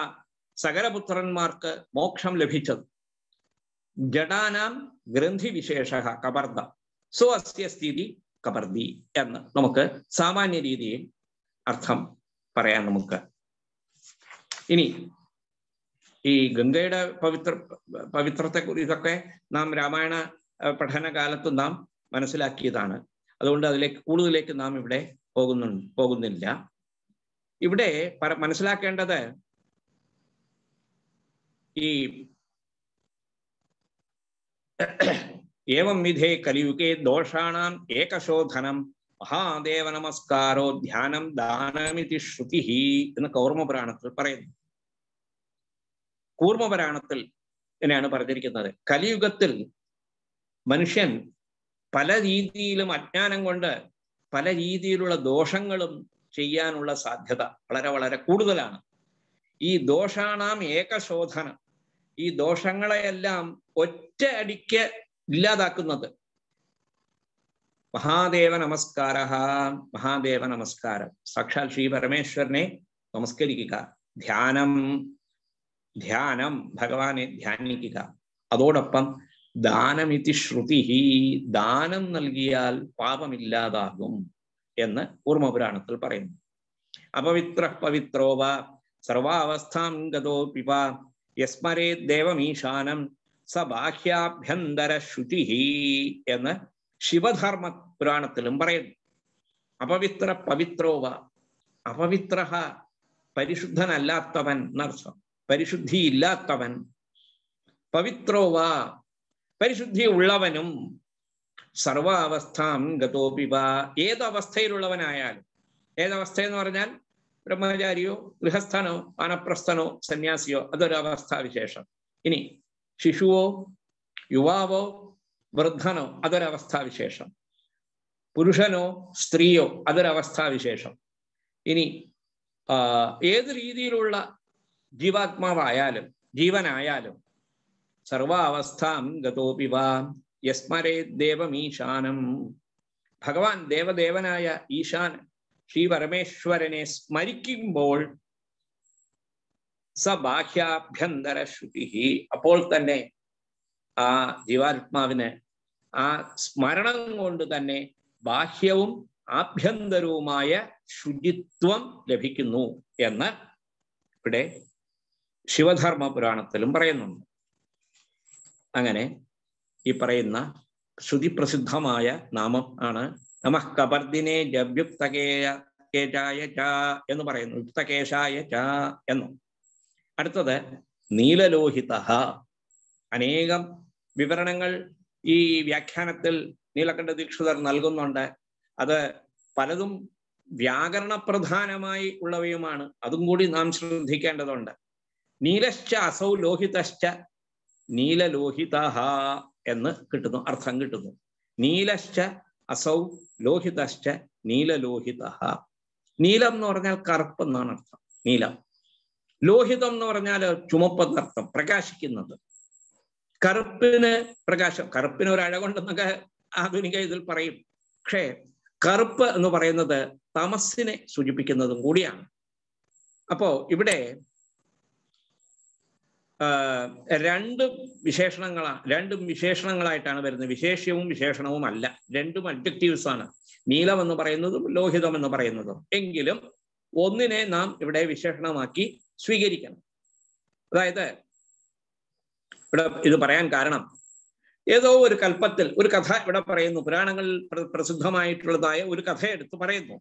സകരപുത്രന്മാർക്ക് മോക്ഷം ലഭിച്ചതും ജഡാനാം ഗ്രന്ഥിവിശേഷ കബർദ സോ അസ്യ സ്ഥിതി കബർദി എന്ന് നമുക്ക് സാമാന്യ രീതിയിൽ അർത്ഥം പറയാൻ നമുക്ക് ഇനി ഈ ഗംഗയുടെ പവിത്ര പവിത്രത്തെ ഇതൊക്കെ നാം രാമായണ പഠന കാലത്ത് നാം മനസ്സിലാക്കിയതാണ് അതുകൊണ്ട് അതിലേക്ക് കൂടുതലേക്ക് നാം ഇവിടെ പോകുന്നു പോകുന്നില്ല ഇവിടെ മനസ്സിലാക്കേണ്ടത് ഈ एवं കലിയുഗേ ദോഷാണാം ഏകശോധനം एकशोधनं നമസ്കാരോ ധ്യാനം ദാനമിതി ശ്രുതി എന്ന് കൗർമ്മപുരാണത്തിൽ പറയുന്നു കൂർമ്മപുരാണത്തിൽ എന്നെയാണ് പറഞ്ഞിരിക്കുന്നത് കലിയുഗത്തിൽ മനുഷ്യൻ പല രീതിയിലും അജ്ഞാനം കൊണ്ട് പല രീതിയിലുള്ള ദോഷങ്ങളും ചെയ്യാനുള്ള സാധ്യത വളരെ വളരെ കൂടുതലാണ് ഈ ദോഷാണാം ഏകശോധനം ഈ ദോഷങ്ങളെയെല്ലാം ഒറ്റ അടിക്ക് ഇല്ലാതാക്കുന്നത് മഹാദേവ നമസ്കാര മഹാദേവ നമസ്കാരം സാക്ഷാൽ ശ്രീ പരമേശ്വരനെ നമസ്കരിക്കുക ധ്യാനം ധ്യാനം ഭഗവാനെ ധ്യാനിക്കുക അതോടൊപ്പം ദാനമിതി ശ്രുതി ദാനം നൽകിയാൽ പാപമില്ലാതാകും എന്ന് കൂർമ്മപുരാണത്തിൽ പറയുന്നു അപവിത്ര പവിത്രോവ സർവാവസ്ഥാം ഗതോ പിവ യസ്മരേ ദേവമീശാനം സ ബാഹ്യാഭ്യന്തര ശ്രുതി എന്ന് ശിവധർമ്മ പുരാണത്തിലും പറയുന്നു അപവിത്ര പവിത്രോവ അപവിത്ര പരിശുദ്ധനല്ലാത്തവൻ എന്നർത്ഥം പരിശുദ്ധിയില്ലാത്തവൻ പവിത്രോവ പരിശുദ്ധി ഉള്ളവനും സർവാവസ്ഥാം ഗതോപിവ ഏതവസ്ഥയിലുള്ളവനായാലും ഏതവസ്ഥ എന്ന് പറഞ്ഞാൽ ബ്രഹ്മചാരിയോ ഗൃഹസ്ഥനോ വാനപ്രസ്ഥനോ സന്യാസിയോ വിശേഷം ഇനി ശിശുവോ യുവാവോ വൃദ്ധനോ അതൊരവസ്ഥാവിശേഷം പുരുഷനോ സ്ത്രീയോ അതൊരവസ്ഥാവിശേഷം ഇനി ഏത് രീതിയിലുള്ള ജീവാത്മാവായാലും ജീവനായാലും സർവാവസ്ഥാം ഗതോപി യസ്മരേ ദേവമീശാനം ഭഗവാൻ ദേവദേവനായ ഈശാൻ ശ്രീ പരമേശ്വരനെ സ്മരിക്കുമ്പോൾ സ ബാഹ്യാഭ്യന്തര ശ്രുതി അപ്പോൾ തന്നെ ആ ജീവാത്മാവിന് ആ സ്മരണം കൊണ്ട് തന്നെ ബാഹ്യവും ആഭ്യന്തരവുമായ ശുചിത്വം ലഭിക്കുന്നു എന്ന് ഇവിടെ ശിവധർമ്മ പുരാണത്തിലും പറയുന്നുണ്ട് അങ്ങനെ ഈ പറയുന്ന ശ്രുതിപ്രസിദ്ധമായ നാമം ആണ് നമഃ കപർദിനെ ച എന്ന് പറയുന്നു യുക്തകേശായ ച എന്നു അടുത്തത് നീലലോഹിത അനേകം വിവരണങ്ങൾ ഈ വ്യാഖ്യാനത്തിൽ നീലകണ്ഠ ദീക്ഷിതർ നൽകുന്നുണ്ട് അത് പലതും വ്യാകരണപ്രധാനമായി ഉള്ളവയുമാണ് അതും കൂടി നാം ശ്രദ്ധിക്കേണ്ടതുണ്ട് നീലശ്ച അസൗ ലോഹിതശ്ച നീലലോഹിത എന്ന് കിട്ടുന്നു അർത്ഥം കിട്ടുന്നു നീലശ്ച അസൗ ലോഹിതശ്ച നീലലോഹിത നീലം എന്ന് പറഞ്ഞാൽ കറുപ്പ് എന്നാണ് അർത്ഥം നീലം ലോഹിതം എന്ന് പറഞ്ഞാൽ ചുമപ്പെന്നർത്ഥം പ്രകാശിക്കുന്നത് കറുപ്പിന് പ്രകാശം കറുപ്പിന് ഒരു അഴകുണ്ടെന്നൊക്കെ ആധുനിക ഇതിൽ പറയും പക്ഷേ കറുപ്പ് എന്ന് പറയുന്നത് തമസിനെ സൂചിപ്പിക്കുന്നതും കൂടിയാണ് അപ്പോ ഇവിടെ രണ്ട് വിശേഷണങ്ങളാണ് രണ്ടും വിശേഷണങ്ങളായിട്ടാണ് വരുന്നത് വിശേഷ്യവും വിശേഷണവും അല്ല രണ്ടും അഡ്ജക്റ്റീവ്സ് ആണ് നീലം എന്ന് പറയുന്നതും ലോഹിതം എന്ന് പറയുന്നതും എങ്കിലും ഒന്നിനെ നാം ഇവിടെ വിശേഷണമാക്കി സ്വീകരിക്കണം അതായത് ഇവിടെ ഇത് പറയാൻ കാരണം ഏതോ ഒരു കൽപ്പത്തിൽ ഒരു കഥ ഇവിടെ പറയുന്നു പുരാണങ്ങളിൽ പ്രസിദ്ധമായിട്ടുള്ളതായ ഒരു കഥ എടുത്ത് പറയുന്നു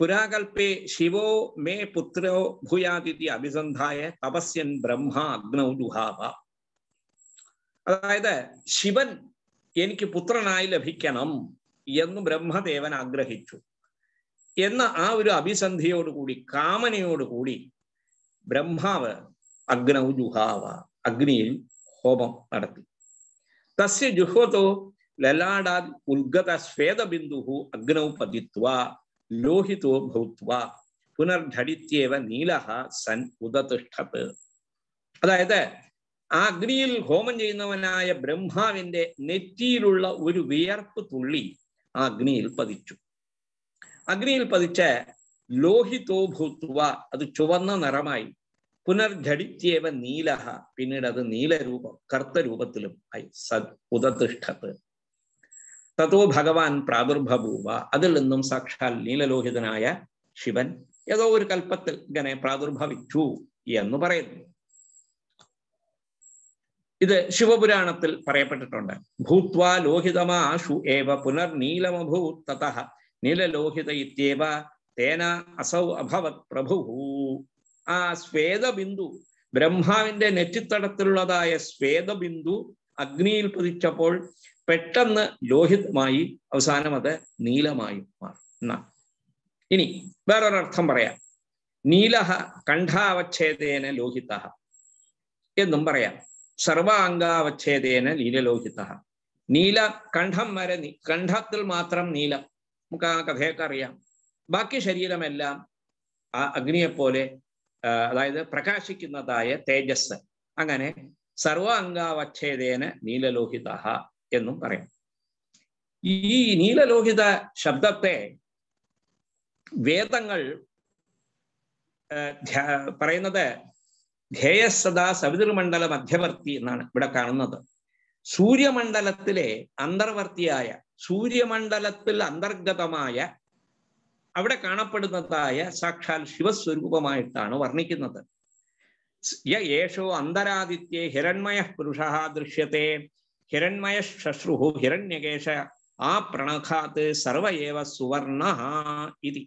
പുരാകൽപ്പേ ശിവോ മേ പുത്രോ ഭൂയാതിഥി അഭിസന്ധായ തപസ്യൻ ബ്രഹ്മ അഗ്നൗ ദുഹാവ അതായത് ശിവൻ എനിക്ക് പുത്രനായി ലഭിക്കണം എന്ന് ബ്രഹ്മദേവൻ ആഗ്രഹിച്ചു എന്ന ആ ഒരു അഭിസന്ധിയോടുകൂടി കാമനയോടുകൂടി ബ്രഹ്മാവ് അഗ്നൗ ജുഹാവ അഗ്നിയിൽ ഹോമം നടത്തി തസ്യ ജുഹോതോ ലലാടാൽ ഉദ്ഗത ശ്വേതബിന്ദു അഗ്നൗ പതിത്വ ലോഹിതോ ഭൂത്വ പുനർഘടിത്യേവ നീല സൻ ഉദതിഷ്ഠത്ത് അതായത് ആ അഗ്നിയിൽ ഹോമം ചെയ്യുന്നവനായ ബ്രഹ്മാവിന്റെ നെറ്റിയിലുള്ള ഒരു വിയർപ്പ് തുള്ളി ആ അഗ്നിയിൽ പതിച്ചു അഗ്നിയിൽ പതിച്ച ലോഹിതോ ഭൂത്വ അത് ചുവന്ന നിറമായി പുനർഘടിത്യേവ നീലഹ പിന്നീട് അത് നീലരൂപം കറുത്ത രൂപത്തിലും ആയി സ ഉദതിഷ്ഠത്ത് തതോ ഭഗവാൻ പ്രാദുർഭൂവ അതിൽ നിന്നും സാക്ഷാൽ നീലലോഹിതനായ ശിവൻ ഏതോ ഒരു കൽപ്പത്തിൽ ഇങ്ങനെ പ്രാദുർഭവിച്ചു എന്ന് പറയുന്നു ഇത് ശിവപുരാണത്തിൽ പറയപ്പെട്ടിട്ടുണ്ട് ഭൂത്വ ലോഹിതമാശു ഏവ പുനർനീലമഭൂത് തഥ നീലലോഹിത ഇത്യേവ തേന അസൗ അഭവത് പ്രഭു ആ സ്വേദബിന്ദു ബ്രഹ്മാവിന്റെ നെറ്റിത്തടത്തിലുള്ളതായ സ്വേദബിന്ദു അഗ്നിയിൽ പതിച്ചപ്പോൾ പെട്ടെന്ന് ലോഹിതമായി അവസാനം അത് നീലമായി മാറും എന്നാ ഇനി വേറൊരർത്ഥം പറയാം നീലഹ കണ്ഠാവച്ഛേദേന ലോഹിത എന്നും പറയാം സർവാംഗാവച്ഛേദേന നീലലോഹിത നീല കണ്ഠം വരെ കണ്ഠത്തിൽ മാത്രം നീലം നമുക്ക് ആ കഥയൊക്കെ അറിയാം ബാക്കി ശരീരമെല്ലാം ആ അഗ്നിയെപ്പോലെ അതായത് പ്രകാശിക്കുന്നതായ തേജസ് അങ്ങനെ സർവാംഗാവച്ഛേദേന നീലലോഹിത എന്നും പറയാം ഈ നീലലോഹിത ശബ്ദത്തെ വേദങ്ങൾ പറയുന്നത് സദാ സവിതൃമണ്ഡല മധ്യവർത്തി എന്നാണ് ഇവിടെ കാണുന്നത് സൂര്യമണ്ഡലത്തിലെ അന്തർവർത്തിയായ സൂര്യമണ്ഡലത്തിൽ അന്തർഗതമായ അവിടെ കാണപ്പെടുന്നതായ സാക്ഷാൽ ശിവസ്വരൂപമായിട്ടാണ് വർണ്ണിക്കുന്നത് യേഷോ അന്തരാദിത്യേ ഹിരൺമയ പുരുഷ ദൃശ്യത്തെ ഹിരൺമയ ശശ്രുഹു ഹിരണ്യകേശ ആ പ്രണഘാത് സർവ സുവർണ ഇതി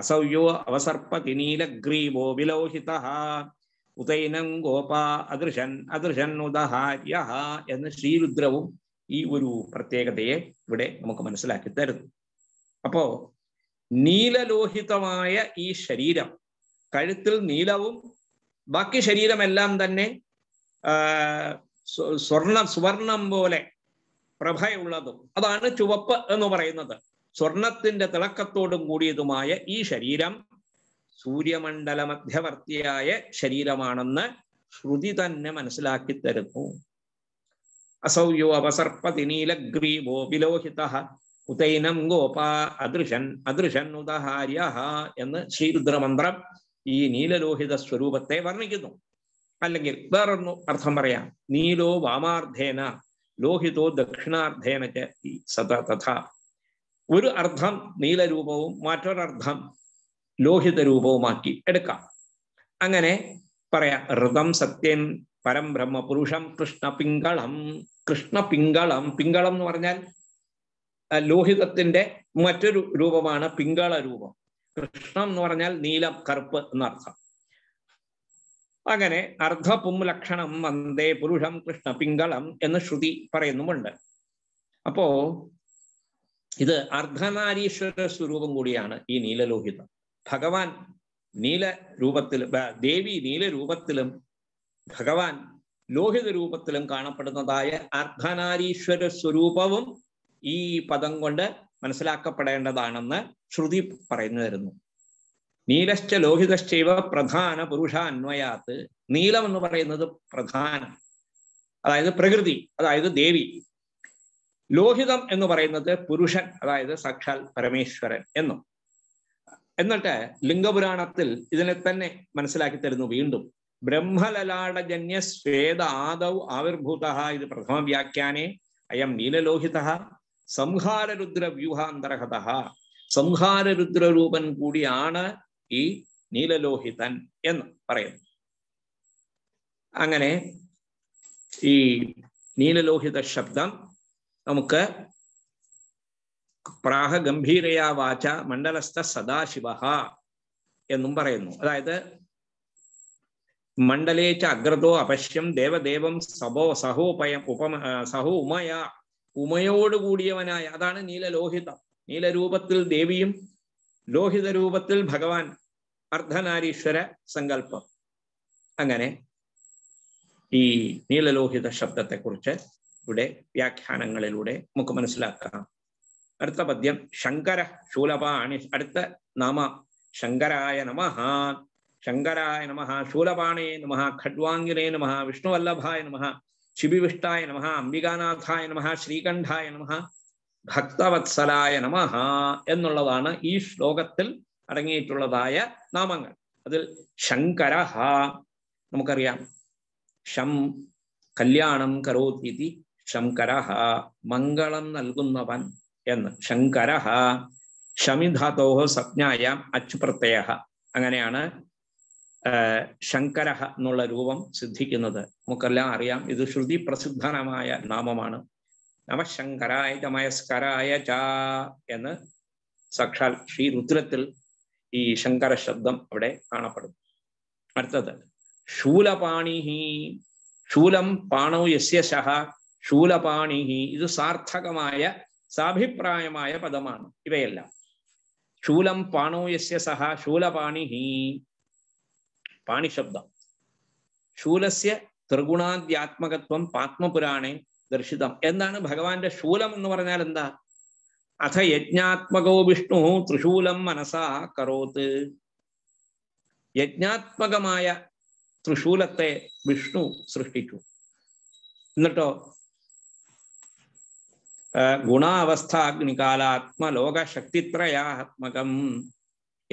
അസൗയോ അവസർപ്പതിനീലഗ്രീവോ വിലോഹിത ഉദൈനം ഗോപ അദൃശൻ അദൃശൻ ഉദഹാര്യ എന്ന് ശ്രീരുദ്രവും ഈ ഒരു പ്രത്യേകതയെ ഇവിടെ നമുക്ക് മനസ്സിലാക്കി തരുന്നു അപ്പോ നീലലോഹിതമായ ഈ ശരീരം കഴുത്തിൽ നീലവും ബാക്കി ശരീരമെല്ലാം തന്നെ സ്വർണ്ണ സുവർണം പോലെ പ്രഭയുള്ളതും അതാണ് ചുവപ്പ് എന്ന് പറയുന്നത് സ്വർണത്തിന്റെ തിളക്കത്തോടും കൂടിയതുമായ ഈ ശരീരം സൂര്യമണ്ഡല മധ്യവർത്തിയായ ശരീരമാണെന്ന് ശ്രുതി തന്നെ മനസ്സിലാക്കി തരുന്നു അസൗയോ അവസർപ്പതിനീലഗ്രീവോ വിലോഹിത ഉതൈനം ഗോപാ അദൃശൻ അദൃശൻ ഉദഹാര്യ എന്ന് ശ്രീരുദ്രമന്ത്രം ഈ നീലലോഹിത സ്വരൂപത്തെ വർണ്ണിക്കുന്നു അല്ലെങ്കിൽ വേറൊന്നു അർത്ഥം പറയാം നീലോ വാമാർദ്ധേന ലോഹിതോ ദക്ഷിണാർദ്ധേന സത തഥ ഒരു അർത്ഥം നീലരൂപവും മറ്റൊരർത്ഥം ലോഹിത രൂപവുമാക്കി എടുക്കാം അങ്ങനെ പറയാം ഋതം സത്യം പരംബ്രഹ്മ പുരുഷം കൃഷ്ണ പിങ്കളം കൃഷ്ണ പിങ്കളം പിങ്കളം എന്ന് പറഞ്ഞാൽ ലോഹിതത്തിന്റെ മറ്റൊരു രൂപമാണ് പിങ്കള രൂപം കൃഷ്ണം എന്ന് പറഞ്ഞാൽ നീലം കറുപ്പ് എന്നർത്ഥം അങ്ങനെ ലക്ഷണം വന്ദേ പുരുഷം കൃഷ്ണ പിങ്കളം എന്ന് ശ്രുതി പറയുന്നുമുണ്ട് അപ്പോ ഇത് അർദ്ധനാരീശ്വര സ്വരൂപം കൂടിയാണ് ഈ നീലലോഹിതം ഭഗവാൻ നീല രൂപത്തിൽ ദേവി നീല രൂപത്തിലും ഭഗവാൻ ലോഹിത രൂപത്തിലും കാണപ്പെടുന്നതായ അർദ്ധനാരീശ്വര സ്വരൂപവും ഈ പദം കൊണ്ട് മനസ്സിലാക്കപ്പെടേണ്ടതാണെന്ന് ശ്രുതി പറയുന്നു തരുന്നു നീലശ്ച ലോഹിതശ്ചൈവ പ്രധാന പുരുഷ അന്വയാത്ത് നീലം എന്ന് പറയുന്നത് പ്രധാനം അതായത് പ്രകൃതി അതായത് ദേവി ലോഹിതം എന്ന് പറയുന്നത് പുരുഷൻ അതായത് സാക്ഷാൽ പരമേശ്വരൻ എന്നും എന്നിട്ട് ലിംഗപുരാണത്തിൽ ഇതിനെ തന്നെ മനസ്സിലാക്കി തരുന്നു വീണ്ടും ബ്രഹ്മലലാടജന്യ സ്വേദ ആദൗ ആവിർഭൂത ഇത് പ്രഥമ വ്യാഖ്യാനെ അയം നീലലോഹിത സംഹാരരുദ്രവ്യൂഹാന്തരഹത സംഹാരരുദ്രരൂപൻ കൂടിയാണ് ഈ നീലലോഹിതൻ എന്ന് പറയുന്നു അങ്ങനെ ഈ നീലലോഹിത ശബ്ദം നമുക്ക് പ്രാഹഗംഭീരയാ വാച മണ്ഡലസ്ഥ സദാശിവ എന്നും പറയുന്നു അതായത് മണ്ഡലേച്ച അഗ്രതോ അപശ്യം ദേവദേവം സഭോ സഹോപയം ഉപമ സഹോ ഉമയ ഉമയോടുകൂടിയവനായ അതാണ് നീലലോഹിതം നീലരൂപത്തിൽ ദേവിയും ലോഹിത രൂപത്തിൽ ഭഗവാൻ അർദ്ധനാരീശ്വര സങ്കല്പം അങ്ങനെ ഈ നീലലോഹിത ശബ്ദത്തെക്കുറിച്ച് ഇവിടെ വ്യാഖ്യാനങ്ങളിലൂടെ നമുക്ക് മനസ്സിലാക്കാം അടുത്ത പദ്യം ശങ്കര ശൂലപാണി അടുത്ത നാമ ശങ്കരായ നമ ശങ്കരായ നമ ശൂലപാണേ നമ ഖഡ്വാംഗിനേ നമ വിഷ്ണുവല്ലഭായ നമ ശിബിവിഷ്ടായ നമ അംബികാനാഥായ നമ ശ്രീകണ്ഠായ നമ ഭക്തവത്സലായ നമഹ എന്നുള്ളതാണ് ഈ ശ്ലോകത്തിൽ അടങ്ങിയിട്ടുള്ളതായ നാമങ്ങൾ അതിൽ ശങ്കരഹ നമുക്കറിയാം ഷം കല്യാണം കരോത്തിതി ശങ്കരഹ മംഗളം നൽകുന്നവൻ എന്ന് ശങ്കരഹ ഷമിധാതോ സജ്ഞായ അച്ചുപ്രത്യയ അങ്ങനെയാണ് ശങ്കരഹ എന്നുള്ള രൂപം സിദ്ധിക്കുന്നത് നമുക്കെല്ലാം അറിയാം ഇത് ശ്രുതി പ്രസിദ്ധനമായ നാമമാണ് നമശങ്കരായ തമയസ്കരായ ച എന്ന് സാക്ഷാൽ ശ്രീ രുദ്രത്തിൽ ഈ ശങ്കര ശബ്ദം അവിടെ കാണപ്പെടുന്നു അടുത്തത് ശൂലപാണിഹി ശൂലം പാണോ യസ്യ ശഹ ശൂലപാണിഹി ഇത് സാർത്ഥകമായ സാഭിപ്രായമായ പദമാണ് ഇവയെല്ലാം ശൂലം പാണോ യസ്യ സഹ ശൂലപാണിഹി പാണിശബ്ദം ശൂലസ്യ ത്രിഗുണാദ്യാത്മകത്വം പാത്മപുരാണേ ദർശിതം എന്താണ് ഭഗവാന്റെ ശൂലം എന്ന് പറഞ്ഞാൽ എന്താ അഥ യജ്ഞാത്മകോ വിഷ്ണു തൃശൂലം മനസാ കറോത്ത് യജ്ഞാത്മകമായ തൃശൂലത്തെ വിഷ്ണു സൃഷ്ടിച്ചു എന്നിട്ടോ ഗുണാവസ്ഥാഗ്നികാലാത്മലോകശക്തിത്രയാത്മകം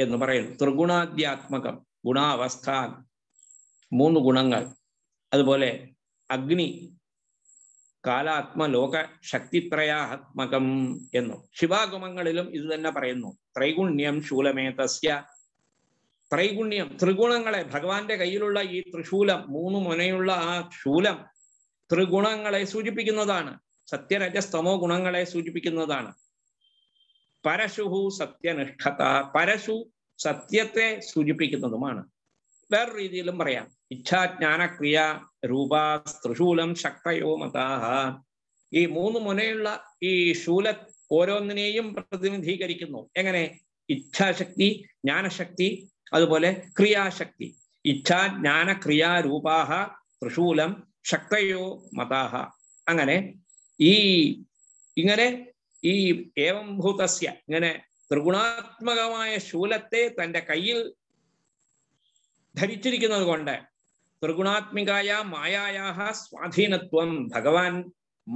എന്ന് പറയുന്നു ത്രിഗുണാദ്യാത്മകം ഗുണാവസ്ഥ മൂന്ന് ഗുണങ്ങൾ അതുപോലെ അഗ്നി കാലാത്മലോക ശക്തിത്രയാത്മകം എന്നു ശിവാഗമങ്ങളിലും ഇത് തന്നെ പറയുന്നു ത്രൈഗുണ്യം ശൂലമേതസ്യ ത്രൈഗുണ്യം ത്രിഗുണങ്ങളെ ഭഗവാന്റെ കയ്യിലുള്ള ഈ ത്രിശൂലം മൂന്ന് മുനയുള്ള ആ ശൂലം ത്രിഗുണങ്ങളെ സൂചിപ്പിക്കുന്നതാണ് സത്യരജസ്തമോ ഗുണങ്ങളെ സൂചിപ്പിക്കുന്നതാണ് പരശുഹു സത്യനിഷ്ഠത പരശു സത്യത്തെ സൂചിപ്പിക്കുന്നതുമാണ് വേറൊരു രീതിയിലും പറയാം ഇച്ഛാജ്ഞാനക്രിയ രൂപ ത്രിശൂലം ശക്തയോ മതാഹ ഈ മൂന്ന് മുനയുള്ള ഈ ശൂല ഓരോന്നിനെയും പ്രതിനിധീകരിക്കുന്നു എങ്ങനെ ഇച്ഛാശക്തി ജ്ഞാനശക്തി അതുപോലെ ക്രിയാശക്തി ഇച്ഛാ ജ്ഞാന രൂപാഹ ത്രിശൂലം ശക്തയോ മതാഹ അങ്ങനെ ഈ ഇങ്ങനെ ഈ ഏവംഭൂതസ്യ ഇങ്ങനെ ത്രിഗുണാത്മകമായ ശൂലത്തെ തൻ്റെ കയ്യിൽ ധരിച്ചിരിക്കുന്നത് കൊണ്ട് ത്രിഗുണാത്മികായ മായായാഹ സ്വാധീനത്വം ഭഗവാൻ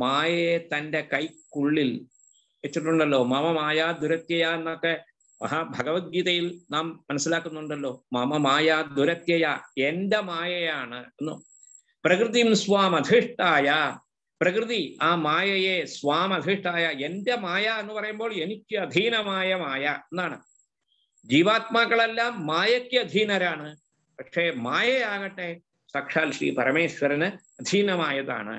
മായയെ തൻ്റെ കൈക്കുള്ളിൽ വെച്ചിട്ടുണ്ടല്ലോ മമ മായ ദുരത്യയ എന്നൊക്കെ മഹാ ഭഗവത്ഗീതയിൽ നാം മനസ്സിലാക്കുന്നുണ്ടല്ലോ മമ മായ ദുരത്യയ എൻ്റെ മായയാണ് എന്ന് പ്രകൃതി സ്വാമധിഷ്ഠായ പ്രകൃതി ആ മായയെ സ്വാമധിഷ്ഠായ എൻ്റെ മായ എന്ന് പറയുമ്പോൾ എനിക്ക് അധീനമായ മായ എന്നാണ് ജീവാത്മാക്കളെല്ലാം മായയ്ക്ക് അധീനരാണ് പക്ഷേ മായയാകട്ടെ സാക്ഷാൽ ശ്രീ പരമേശ്വരന് അധീനമായതാണ്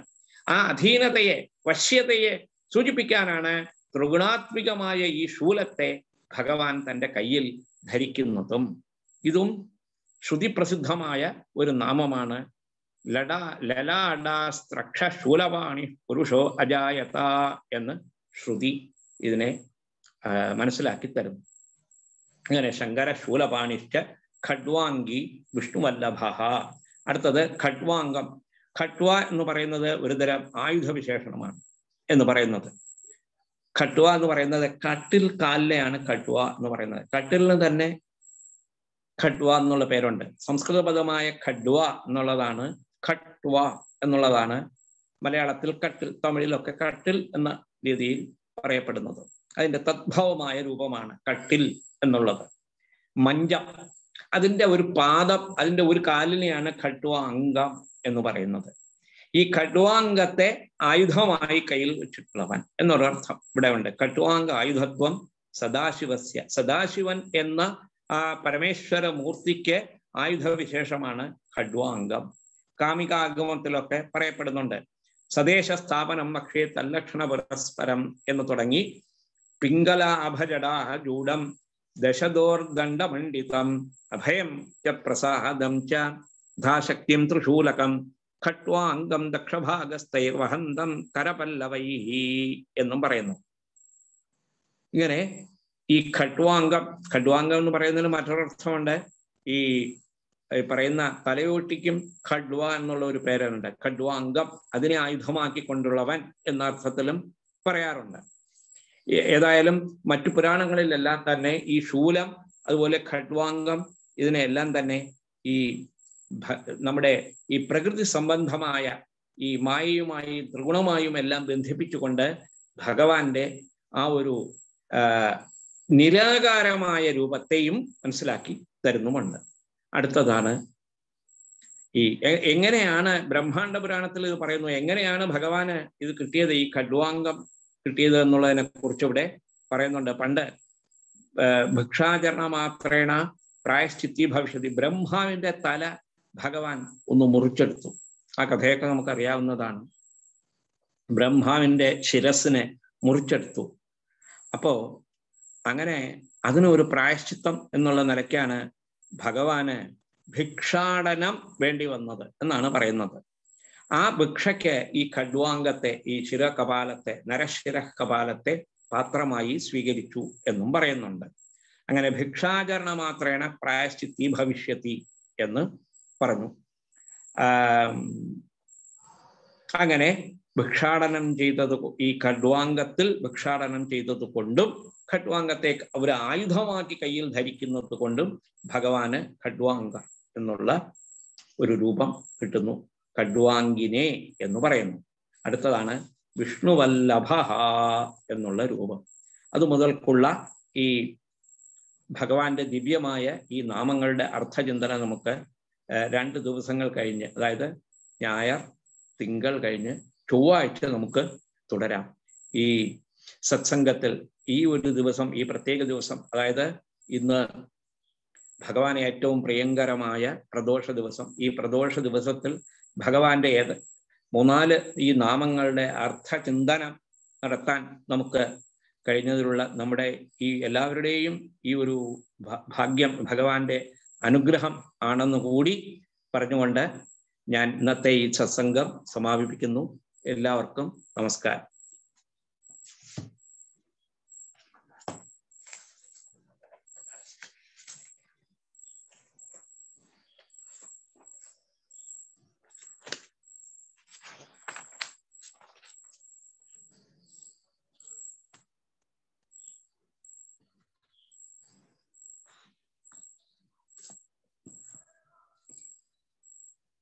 ആ അധീനതയെ വശ്യതയെ സൂചിപ്പിക്കാനാണ് ത്രിഗുണാത്മികമായ ഈ ശൂലത്തെ ഭഗവാൻ തൻ്റെ കയ്യിൽ ധരിക്കുന്നതും ഇതും ശ്രുതിപ്രസിദ്ധമായ ഒരു നാമമാണ് ലഡാ ലലാടാസ്ത്രക്ഷ ശൂലവാണി പുരുഷോ അജായത എന്ന് ശ്രുതി ഇതിനെ മനസ്സിലാക്കി തരുന്നു അങ്ങനെ ശങ്കര ശൂലപാണിശ്ച ഖഡ്വാംഗി വിഷ്ണുവല്ലഭ അടുത്തത് ഖഡ്വാംഗം ഖട്വ എന്ന് പറയുന്നത് ഒരുതരം ആയുധ വിശേഷണമാണ് എന്ന് പറയുന്നത് ഖട്വ എന്ന് പറയുന്നത് കട്ടിൽ കാലിലെയാണ് ഖട്വ എന്ന് പറയുന്നത് കട്ടിലിന് തന്നെ ഖട്വ എന്നുള്ള പേരുണ്ട് സംസ്കൃത പദമായ ഖഡ്വ എന്നുള്ളതാണ് ഖട്വ എന്നുള്ളതാണ് മലയാളത്തിൽ കട്ടിൽ തമിഴിലൊക്കെ കട്ടിൽ എന്ന രീതിയിൽ പറയപ്പെടുന്നത് അതിന്റെ തദ്ഭവമായ രൂപമാണ് കട്ടിൽ എന്നുള്ളത് മഞ്ചം അതിൻ്റെ ഒരു പാദം അതിൻ്റെ ഒരു കാലിനെയാണ് ഖഡ്വാംഗം എന്ന് പറയുന്നത് ഈ ഖഡ്വാംഗത്തെ ആയുധമായി കയ്യിൽ വെച്ചിട്ടുള്ളവൻ എന്നൊരർത്ഥം ഇവിടെ ഉണ്ട് ഖഡ്വാംഗ ആയുധത്വം സദാശിവസ്യ സദാശിവൻ എന്ന ആ പരമേശ്വര മൂർത്തിക്ക് ആയുധവിശേഷമാണ് ഖഡ്വാംഗം കാമികാഗമത്തിലൊക്കെ പറയപ്പെടുന്നുണ്ട് സദേശ സ്ഥാപനം പക്ഷേ തല്ലക്ഷണ പരസ്പരം എന്ന് തുടങ്ങി പിംഗല അഭജടാ ജൂഢം ദശദോർദണ്ഡമണ്ഡിതം അഭയം ച പ്രസാദം ച ധാശക്തിം തൃശൂലകം ഖട്വാംഗം ദക്ഷഭാഗസ്ഥൈർവഹന്തം കരപല്ലവൈ എന്നും പറയുന്നു ഇങ്ങനെ ഈ ഖട്വാംഗം ഖഡ്വാംഗം എന്ന് പറയുന്നതിന് മറ്റൊരർത്ഥമുണ്ട് ഈ പറയുന്ന തലയോട്ടിക്കും ഖഡ്വ എന്നുള്ള ഒരു പേരുണ്ട് ഖഡ്വാംഗം അതിനെ ആയുധമാക്കിക്കൊണ്ടുള്ളവൻ എന്ന അർത്ഥത്തിലും പറയാറുണ്ട് ഏതായാലും മറ്റു പുരാണങ്ങളിലെല്ലാം തന്നെ ഈ ശൂലം അതുപോലെ ഖഡ്വാംഗം ഇതിനെല്ലാം തന്നെ ഈ നമ്മുടെ ഈ പ്രകൃതി സംബന്ധമായ ഈ മായയുമായി ത്രിഗുണമായും എല്ലാം ബന്ധിപ്പിച്ചുകൊണ്ട് ഭഗവാന്റെ ആ ഒരു നിരാകാരമായ രൂപത്തെയും മനസ്സിലാക്കി തരുന്നുമുണ്ട് അടുത്തതാണ് ഈ എങ്ങനെയാണ് ബ്രഹ്മാണ്ഡ പുരാണത്തിൽ ഇത് പറയുന്നു എങ്ങനെയാണ് ഭഗവാന് ഇത് കിട്ടിയത് ഈ ഖഡ്വാംഗം കിട്ടിയത് എന്നുള്ളതിനെ കുറിച്ച് ഇവിടെ പറയുന്നുണ്ട് പണ്ട് ഭിക്ഷാചരണ മാത്രേണ പ്രായശ്ചിത്തി ഭവിഷ്യത്തി ബ്രഹ്മാവിന്റെ തല ഭഗവാൻ ഒന്ന് മുറിച്ചെടുത്തു ആ കഥയൊക്കെ നമുക്കറിയാവുന്നതാണ് ബ്രഹ്മാവിന്റെ ശിരസിനെ മുറിച്ചെടുത്തു അപ്പോ അങ്ങനെ അതിനൊരു പ്രായശ്ചിത്തം എന്നുള്ള നിലയ്ക്കാണ് ഭഗവാന് ഭിക്ഷാടനം വേണ്ടി വന്നത് എന്നാണ് പറയുന്നത് ആ ഭിക്ഷയ്ക്ക് ഈ കഡ്വാംഗത്തെ ഈ കപാലത്തെ നരശിര കപാലത്തെ പാത്രമായി സ്വീകരിച്ചു എന്നും പറയുന്നുണ്ട് അങ്ങനെ ഭിക്ഷാചരണ മാത്രേണ പ്രായശ്ചിത്തി ഭവിഷ്യത്തി എന്ന് പറഞ്ഞു അങ്ങനെ ഭിക്ഷാടനം ചെയ്തത് ഈ ഖഡ്വാംഗത്തിൽ ഭിക്ഷാടനം ചെയ്തത് കൊണ്ടും ഖഡ്വാംഗത്തെ ഒരു ആയുധമാക്കി കയ്യിൽ ധരിക്കുന്നത് കൊണ്ടും ഭഗവാന് ഖഡ്വാംഗ എന്നുള്ള ഒരു രൂപം കിട്ടുന്നു കഡ്വാങ്കിനെ എന്ന് പറയുന്നു അടുത്തതാണ് വിഷ്ണുവല്ലഭ എന്നുള്ള രൂപം അത് മുതൽക്കുള്ള ഈ ഭഗവാന്റെ ദിവ്യമായ ഈ നാമങ്ങളുടെ അർത്ഥചിന്തന നമുക്ക് രണ്ട് ദിവസങ്ങൾ കഴിഞ്ഞ് അതായത് ഞായർ തിങ്കൾ കഴിഞ്ഞ് ചൊവ്വാഴ്ച നമുക്ക് തുടരാം ഈ സത്സംഗത്തിൽ ഈ ഒരു ദിവസം ഈ പ്രത്യേക ദിവസം അതായത് ഇന്ന് ഭഗവാൻ ഏറ്റവും പ്രിയങ്കരമായ പ്രദോഷ ദിവസം ഈ പ്രദോഷ ദിവസത്തിൽ ഭഗവാന്റെ ഏത് മൂന്നാല് ഈ നാമങ്ങളുടെ അർത്ഥ ചിന്തനം നടത്താൻ നമുക്ക് കഴിഞ്ഞതിലുള്ള നമ്മുടെ ഈ എല്ലാവരുടെയും ഈ ഒരു ഭാഗ്യം ഭഗവാന്റെ അനുഗ്രഹം ആണെന്ന് കൂടി പറഞ്ഞുകൊണ്ട് ഞാൻ ഇന്നത്തെ ഈ സത്സംഗം സമാപിപ്പിക്കുന്നു എല്ലാവർക്കും നമസ്കാരം